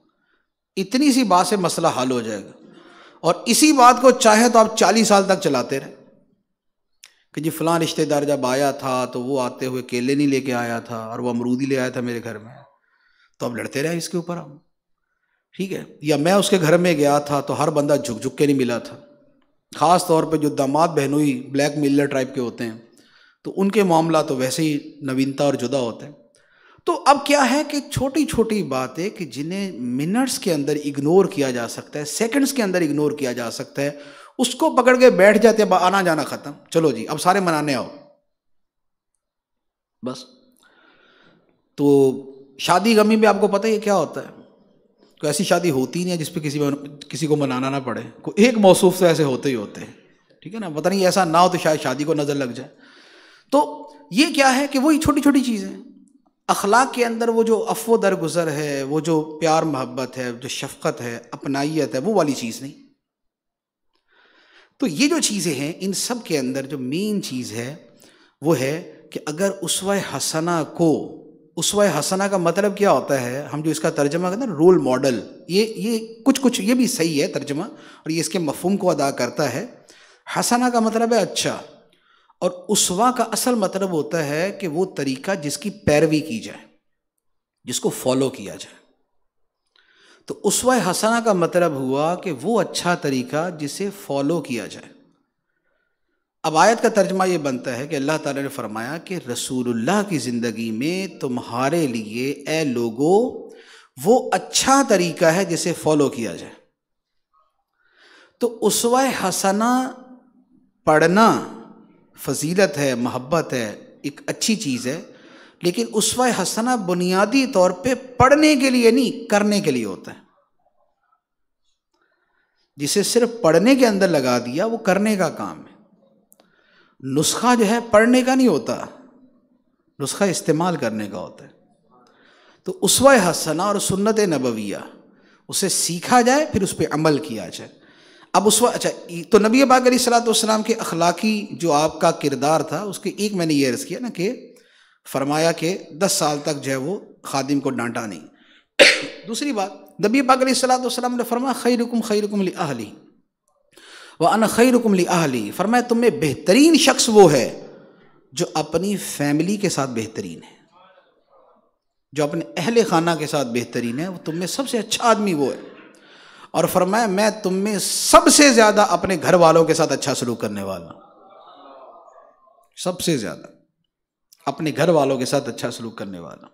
इतनी सी बात से मसला हल हो जाएगा और इसी बात को चाहे तो आप चालीस साल तक चलाते रहे कि जी फलां रिश्तेदार जब आया था तो वो आते हुए केले नहीं लेके आया था और वो ही ले आया था मेरे घर में तो अब लड़ते रहे इसके ऊपर हम ठीक है या मैं उसके घर में गया था तो हर बंदा झुक झुक के नहीं मिला था ख़ास तौर पे जो दामाद बहनोई ब्लैक मिलर टाइप के होते हैं तो उनके मामला तो वैसे ही नवीनता और जुदा होते हैं तो अब क्या है कि छोटी छोटी बातें कि जिन्हें मिनट्स के अंदर इग्नोर किया जा सकता है सेकंड्स के अंदर इग्नोर किया जा सकता है उसको पकड़ के बैठ जाते हैं आना जाना खत्म चलो जी अब सारे मनाने आओ बस तो शादी गमी में आपको पता है क्या होता है तो ऐसी शादी होती नहीं है जिसपे किसी किसी को मनाना ना पड़े को एक मौसूफ तो ऐसे होते ही होते हैं ठीक है ना पता नहीं ऐसा ना हो तो शायद शादी को नज़र लग जाए तो ये क्या है कि वही छोटी छोटी चीज़ें अखलाक के अंदर वो जो अफव दरगुजर है वो जो प्यार मोहब्बत है जो शफकत है अपनाइत है वो वाली चीज़ नहीं तो ये जो चीज़ें हैं इन सब के अंदर जो मेन चीज़ है वो है कि अगर उसव हसना को उसव हसना का मतलब क्या होता है हम जो इसका तर्जमा करते हैं रोल मॉडल ये ये कुछ कुछ ये भी सही है तर्जमा और ये इसके मफहम को अदा करता है हसना का मतलब है अच्छा और उसवा का असल मतलब होता है कि वो तरीका जिसकी पैरवी की जाए जिसको फॉलो किया जाए तो उसवा हसना का मतलब हुआ कि वो अच्छा तरीका जिसे फॉलो किया जाए अब आयत का तर्जमा ये बनता है कि अल्लाह ताला ने फरमाया कि रसूलुल्लाह की ज़िंदगी में तुम्हारे लिए ए लोगो वो अच्छा तरीका है जिसे फॉलो किया जाए तो उसवा हसना पढ़ना फजीलत है महब्बत है एक अच्छी चीज़ है लेकिन उसवा हसना बुनियादी तौर पे पढ़ने के लिए नहीं करने के लिए होता है जिसे सिर्फ पढ़ने के अंदर लगा दिया वो करने का काम है नुस्खा जो है पढ़ने का नहीं होता नुस्खा इस्तेमाल करने का होता है तो उसवा हसना और सुन्नत नबविया उसे सीखा जाए फिर उस पर अमल किया जाए अब उस अच्छा तो नबी पाक सलाम के अखलाकी जो आपका किरदार था उसके एक मैंने ये अर्ज़ किया ना कि फरमाया कि दस साल तक जो है वो खादिम को डांटा नहीं दूसरी बात नबी पाक सलाम ने फरमाया खई रुकम खई रकम आहली व अन खई रकम आहली फरमाया तुम बेहतरीन शख्स वो है जो अपनी फैमिली के साथ बेहतरीन है जो अपने अहल खाना के साथ बेहतरीन है वो तुम में सबसे अच्छा आदमी वो है और फरमाया मैं तुम में सबसे ज्यादा अपने घर वालों के साथ अच्छा सलूक करने वाला सबसे ज्यादा अपने घर वालों के साथ अच्छा सलूक करने वाला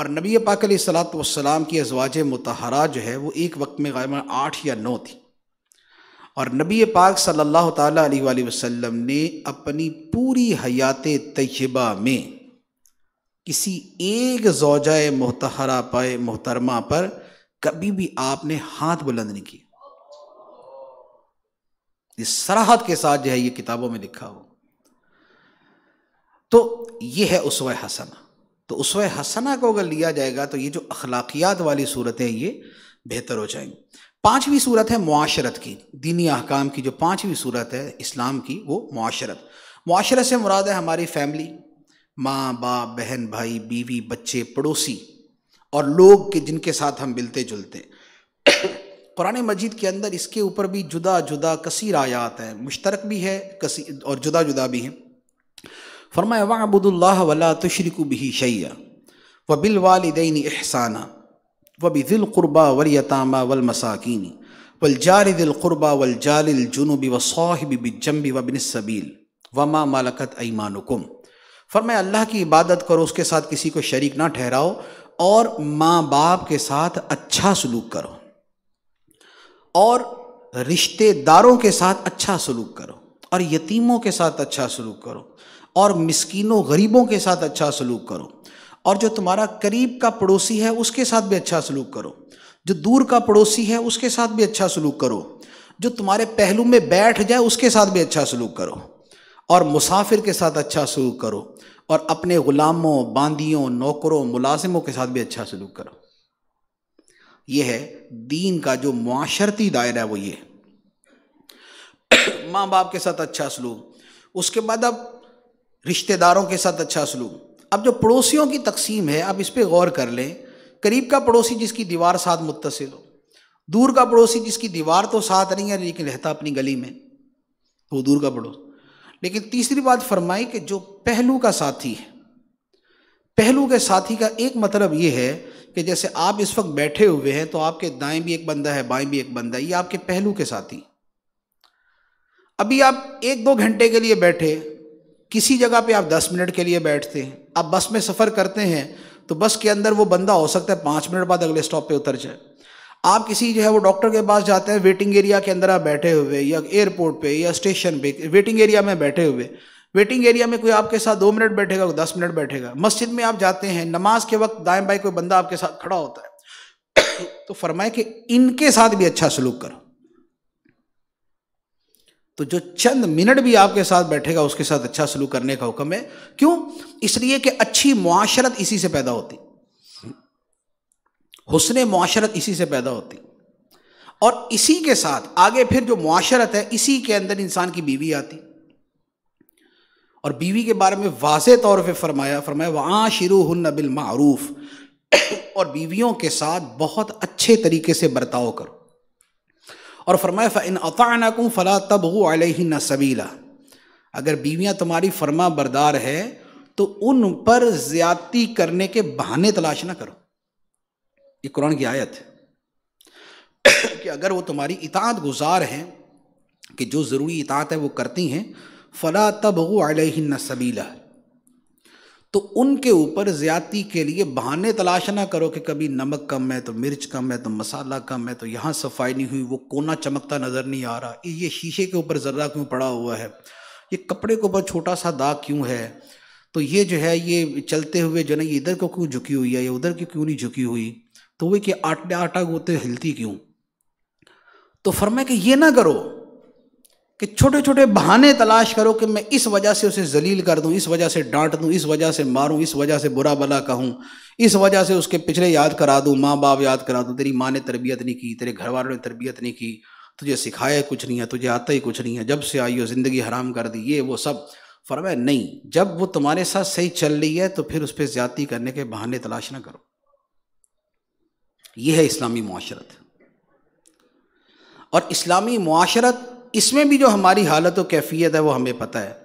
और नबी पाक सलात वसलाम की अजवाज मतहरा जो है वो एक वक्त में गायब आठ या नौ थी और नबी पाक सल्लल्लाहु अलैहि वसल्लम ने अपनी पूरी हयात तयबा में किसी एक जोजा महतहरा पाए मोहतरमा पर कभी भी आपने हाथ बुलंद नहीं किया इस सराहत के साथ जो है ये किताबों में लिखा हो तो ये है उसव हसना तो उसव हसना को अगर लिया जाएगा तो ये जो अखलाकियात वाली सूरतें ये बेहतर हो जाएंगी पांचवी सूरत है माशरत की दीनी अहकाम की जो पांचवी सूरत है इस्लाम की वो मुआशरत मुआशरत से मुराद है हमारी फैमिली माँ बाप बहन भाई बीवी बच्चे पड़ोसी और लोग के जिनके साथ हम मिलते जुलते कुरान मजीद के अंदर इसके ऊपर भी जुदा जुदा कसीर आयात हैं मुश्तरक भी है कसी और जुदा जुदा भी हैं फरमाए वाबुदुल्ला वला तशरक भी शैया व बिल वालदेन एहसाना व बिल क़ुरबा वलयतामा वल वलजार दिलक़ुरबा जुनूबी व साहिब बिजम्बी बिन सबील वमा मालकत ऐमानुकुम फरमाए अल्लाह की इबादत करो उसके साथ किसी को शरीक ना ठहराओ और माँ बाप के साथ अच्छा सलूक करो और रिश्तेदारों के साथ अच्छा सलूक करो और यतीमों के साथ अच्छा सलूक करो और मस्किनों गरीबों के साथ अच्छा सलूक करो और जो तुम्हारा करीब का पड़ोसी है उसके साथ भी अच्छा सलूक करो जो दूर का पड़ोसी है उसके साथ भी अच्छा सलूक करो जो तुम्हारे पहलू में बैठ जाए उसके साथ भी अच्छा सलूक करो और मुसाफिर के साथ अच्छा सलूक करो और अपने ग़ुलामों बांदियों नौकरों मुलाजिमों के साथ भी अच्छा सलूक करो यह है दीन का जो माशरती दायरा है वो ये माँ बाप के साथ अच्छा सलूक उसके बाद अब रिश्तेदारों के साथ अच्छा सलूक अब जो पड़ोसियों की तकसीम है आप इस पर गौर कर लें करीब का पड़ोसी जिसकी दीवार साथ मुतसर हो दूर का पड़ोसी जिसकी दीवार तो साथ नहीं है लेकिन रहता अपनी गली में वो दूर का पड़ोस लेकिन तीसरी बात फरमाई कि जो पहलू का साथी है पहलू के साथी का एक मतलब ये है कि जैसे आप इस वक्त बैठे हुए हैं तो आपके दाएं भी एक बंदा है बाएं भी एक बंदा है ये आपके पहलू के साथी अभी आप एक दो घंटे के लिए बैठे किसी जगह पे आप दस मिनट के लिए बैठते हैं आप बस में सफ़र करते हैं तो बस के अंदर वो बंदा हो सकता है पाँच मिनट बाद अगले स्टॉप पे उतर जाए आप किसी जो है वो डॉक्टर के पास जाते हैं वेटिंग एरिया के अंदर आप बैठे हुए या एयरपोर्ट पे या स्टेशन पे वेटिंग एरिया में बैठे हुए वेटिंग एरिया में कोई आपके साथ दो मिनट बैठेगा कोई दस मिनट बैठेगा मस्जिद में आप जाते हैं नमाज के वक्त दाएं बाएं कोई बंदा आपके साथ खड़ा होता है तो फरमाए कि इनके साथ भी अच्छा सलूक करो तो जो चंद मिनट भी आपके साथ बैठेगा उसके साथ अच्छा सलूक करने का हुक्म है क्यों इसलिए कि अच्छी मुआशरत इसी से पैदा होती हुसन माशरत इसी से पैदा होती और इसी के साथ आगे फिर जो माशरत है इसी के अंदर इंसान की बीवी आती और बीवी के बारे में वाज तौर पर फरमाया फरमाया वहाँ शुरू हन नबिल मरूफ और बीवियों के साथ बहुत अच्छे तरीके से बर्ताव करो और फरमाया फ़िन अतानकुम फ़ला तब ही न सबीला अगर बीवियाँ तुम्हारी फरमा बरदार है तो उन पर ज़्यादती करने के बहाने तलाश ना करो ये कुरान की आयत है कि अगर वो तुम्हारी इतात गुजार हैं कि जो ज़रूरी इतात है वो करती हैं फ़ला तब अलहिन सबीला तो उनके ऊपर ज़्यादती के लिए बहाने तलाश ना करो कि कभी नमक कम है तो मिर्च कम है तो मसाला कम है तो यहाँ सफाई नहीं हुई वो कोना चमकता नज़र नहीं आ रहा ये शीशे के ऊपर ज़र्रा क्यों पड़ा हुआ है ये कपड़े के ऊपर छोटा सा दाग क्यों है तो ये जो है ये चलते हुए जो ना ये इधर को क्यों झुकी हुई है ये उधर की क्यों नहीं झुकी हुई तो वो कि आटा आटा गोते हिलती क्यों तो फरमाए कि ये ना करो कि छोटे छोटे बहाने तलाश करो कि मैं इस वजह से उसे जलील कर दूं इस वजह से डांट दूं इस वजह से मारूं इस वजह से बुरा भला कहूं इस वजह से उसके पिछले याद करा दूं माँ बाप याद करा दूं तेरी माँ ने तरबियत नहीं की तेरे घर वालों ने तरबियत नहीं की तुझे सिखाया कुछ नहीं है तुझे आता ही कुछ नहीं है जब से आई हो ज़िंदगी हराम कर दी ये वो सब फरमाए नहीं जब वो तुम्हारे साथ सही चल रही है तो फिर उस पर ज़्यादा करने के बहाने तलाश ना करो ये है इस्लामी माशरत और इस्लामी माशरत इसमें भी जो हमारी हालत और कैफियत है वो हमें पता है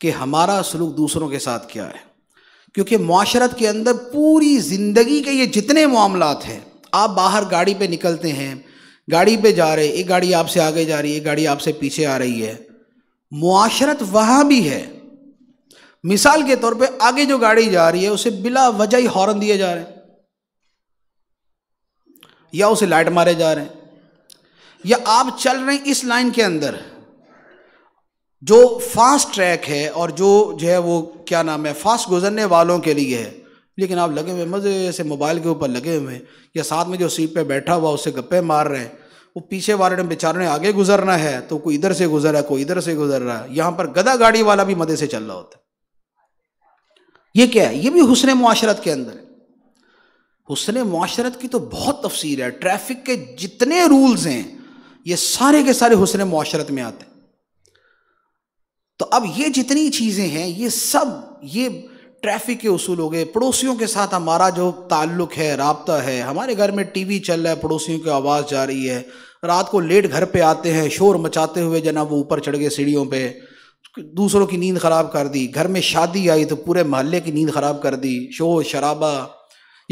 कि हमारा सलूक दूसरों के साथ क्या है क्योंकि माशरत के अंदर पूरी ज़िंदगी के ये जितने मामला हैं आप बाहर गाड़ी पे निकलते हैं गाड़ी पे जा रहे एक गाड़ी आपसे आगे जा रही है एक गाड़ी आपसे पीछे आ रही है माशरत वहाँ भी है मिसाल के तौर पे आगे जो गाड़ी जा रही है उसे बिला वजह ही हॉर्न दिए जा रहे हैं या उसे लाइट मारे जा रहे हैं या आप चल रहे हैं इस लाइन के अंदर जो फास्ट ट्रैक है और जो जो है वो क्या नाम है फास्ट गुजरने वालों के लिए है लेकिन आप लगे हुए मज़े से मोबाइल के ऊपर लगे हुए हैं या साथ में जो सीट पे बैठा हुआ उससे गप्पे मार रहे हैं वो पीछे वाले ने बेचारे ने आगे गुजरना है तो कोई इधर से गुजर रहा है कोई इधर से गुजर रहा है यहाँ पर गदा गाड़ी वाला भी मदे से चल रहा होता है ये क्या है ये भी हुसन माशरत के अंदर है हुसन माशरत की तो बहुत तफसीर है ट्रैफिक के जितने रूल्स हैं ये सारे के सारे हुसन माशरत में आते हैं तो अब ये जितनी चीज़ें हैं ये सब ये ट्रैफिक के असूल हो गए पड़ोसियों के साथ हमारा जो ताल्लुक है रबता है हमारे घर में टीवी चल रहा है पड़ोसियों की आवाज़ जा रही है रात को लेट घर पे आते हैं शोर मचाते हुए जना वो ऊपर चढ़ गए सीढ़ियों पे दूसरों की नींद ख़राब कर दी घर में शादी आई तो पूरे महल्ले की नींद ख़राब कर दी शोर शराबा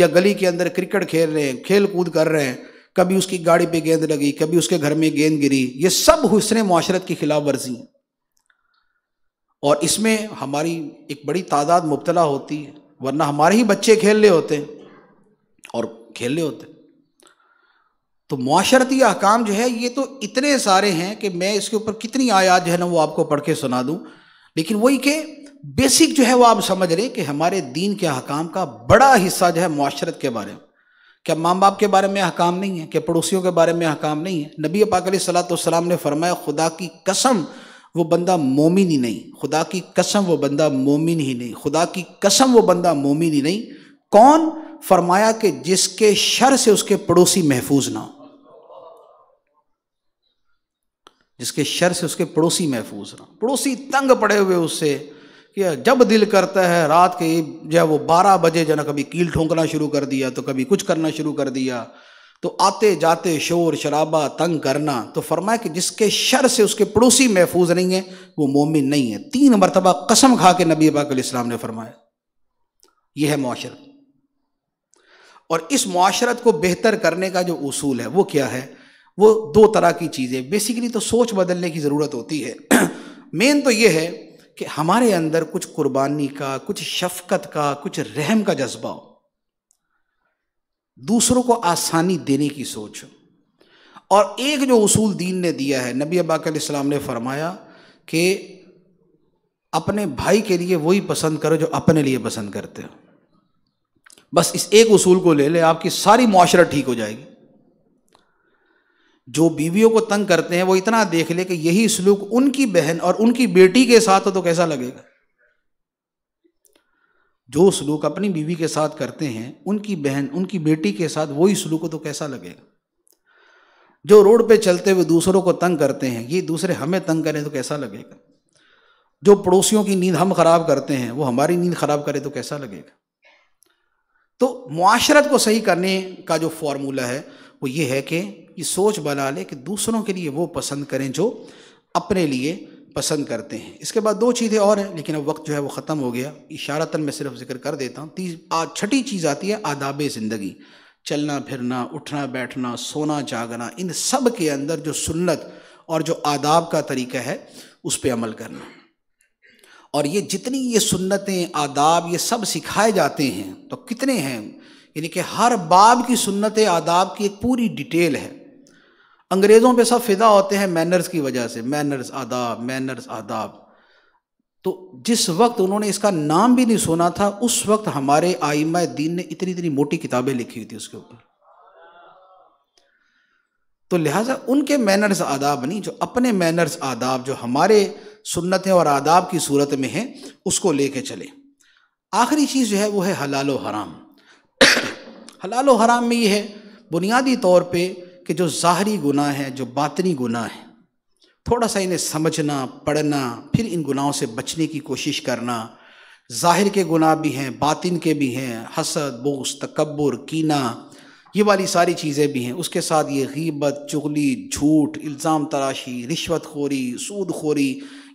या गली के अंदर क्रिकेट खेल रहे हैं खेल कूद कर रहे हैं कभी उसकी गाड़ी पे गेंद लगी कभी उसके घर में गेंद गिरी ये सब हुसन माशरत की खिलाफ वर्जी है और इसमें हमारी एक बड़ी तादाद मुबतला होती है वरना हमारे ही बच्चे खेल रहे होते हैं और खेल रहे होते तो माशरती अहकाम जो है ये तो इतने सारे हैं कि मैं इसके ऊपर कितनी आयात जो है ना वो आपको पढ़ के सुना दूँ लेकिन वही के बेसिक जो है वो आप समझ रहे कि हमारे दीन के हकाम का बड़ा हिस्सा जो है माशरत के बारे में क्या माँ बाप के बारे में अहकाम नहीं है क्या पड़ोसियों के बारे में हकाम नहीं है नबी पाक सलाम ने फरमाया खुदा की कसम वो बंदा मोमिन ही नहीं खुदा की कसम वो बंदा मोमिन ही नहीं खुदा की कसम वो बंदा मोमिन ही नहीं कौन फरमाया कि जिसके शर से उसके पड़ोसी महफूज ना हो जिसके शर से उसके पड़ोसी महफूज ना पड़ोसी तंग पड़े हुए उससे कि जब दिल करता है रात के जो है वो बारह बजे जो ना कभी कील ठोंकना शुरू कर दिया तो कभी कुछ करना शुरू कर दिया तो आते जाते शोर शराबा तंग करना तो फरमाया कि जिसके शर से उसके पड़ोसी महफूज नहीं है वो मोमिन नहीं है तीन मरतबा कसम खा के नबी अबाकाम ने फरमाया यह है माशरत और इस माशरत को बेहतर करने का जो असूल है वो क्या है वो दो तरह की चीज़ें बेसिकली तो सोच बदलने की ज़रूरत होती है मेन तो ये है कि हमारे अंदर कुछ कुर्बानी का कुछ शफकत का कुछ रहम का जज्बा हो दूसरों को आसानी देने की सोच और एक जो उसूल दीन ने दिया है नबी अबाकाम ने फरमाया कि अपने भाई के लिए वही पसंद करो जो अपने लिए पसंद करते हो बस इस एक उसूल को ले ले आपकी सारी मुआशरा ठीक हो जाएगी जो बीवियों को तंग करते हैं वो इतना देख ले कि यही सलूक उनकी बहन और उनकी बेटी के साथ हो तो कैसा लगेगा जो सलूक अपनी बीवी के साथ करते हैं उनकी बहन उनकी बेटी के साथ वही सलूक हो तो कैसा लगेगा जो रोड पे चलते हुए दूसरों को तंग करते हैं ये दूसरे हमें तंग करें तो कैसा लगेगा जो पड़ोसियों की नींद हम खराब करते हैं वो हमारी नींद खराब करे तो कैसा लगेगा तो मुआशरत को सही करने का जो फॉर्मूला है वो ये है कि ये सोच बना ले कि दूसरों के लिए वो पसंद करें जो अपने लिए पसंद करते हैं इसके बाद दो चीज़ें और हैं लेकिन अब वक्त जो है वो ख़त्म हो गया इशारतन मैं सिर्फ जिक्र कर देता हूँ तीस आज छठी चीज़ आती है आदाब ज़िंदगी चलना फिरना उठना बैठना सोना जागना इन सब के अंदर जो सुन्नत और जो आदाब का तरीका है उस पर अमल करना और ये जितनी ये सुन्नतें आदाब ये सब सिखाए जाते हैं तो कितने हैं यानी कि हर बाब की सुन्नत आदाब की एक पूरी डिटेल है अंग्रेज़ों पे सब फिदा होते हैं मैनर्स की वजह से मैनर्स आदाब मैनर्स आदाब तो जिस वक्त उन्होंने इसका नाम भी नहीं सुना था उस वक्त हमारे आईमा दीन ने इतनी इतनी मोटी किताबें लिखी हुई थी उसके ऊपर तो लिहाजा उनके मैनर्स आदाब नहीं जो अपने मैनर्स आदाब जो हमारे सुन्नतें और आदाब की सूरत में हैं उसको लेके चले आखिरी चीज़ जो है वो है हलाल हराम हलाल हराम में ये है बुनियादी तौर पे कि जो ज़ाहरी गुनाह है जो बातनी गुनाह है थोड़ा सा इन्हें समझना पढ़ना फिर इन गुनाहों से बचने की कोशिश करना ज़ाहिर के गुनाह भी हैं बातिन के भी हैं हसद बोस तकबर कीना ये वाली सारी चीज़ें भी हैं उसके साथ ये गीबत चुगली झूठ इल्ज़ाम तराशी रिश्वत खोरी सूद खोरी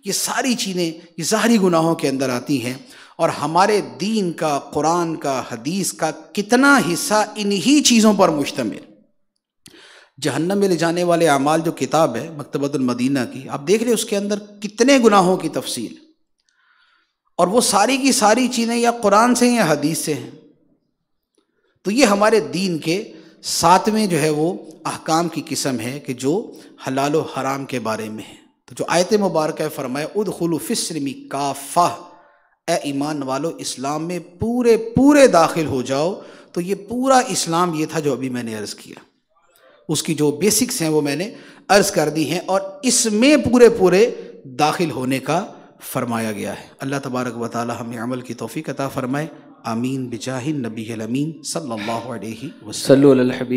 ये सारी चीज़ें ये ज़ाहरी गुनाहों के अंदर आती हैं और हमारे दीन का कुरान का हदीस का कितना हिस्सा इन्हीं चीज़ों पर मुश्तमिल जहन्नम में ले जाने वाले अमाल जो किताब है मकतबतमदीना की आप देख रहे उसके अंदर कितने गुनाहों की तफसील और वो सारी की सारी चीज़ें या कुरान से या हदीस से हैं तो ये हमारे दीन के सातवें जो है वो अहकाम की किस्म है कि जो हलाल हराम के बारे में है तो जो आयत मुबारक फरमाए उद खलुफ़िसमी काफ़ा ए ईमान वालो इस्लाम में पूरे पूरे दाखिल हो जाओ तो ये पूरा इस्लाम ये था जो अभी मैंने अर्ज़ किया उसकी जो बेसिक्स हैं वो मैंने अर्ज़ कर दी हैं और इसमें पूरे पूरे दाखिल होने का फरमाया गया है अल्लाह तबारक वाल हमें अमल की तोफ़ी अता फ़रमाए आमीन बिजाहिन नबी अमीन सल्ला वसलम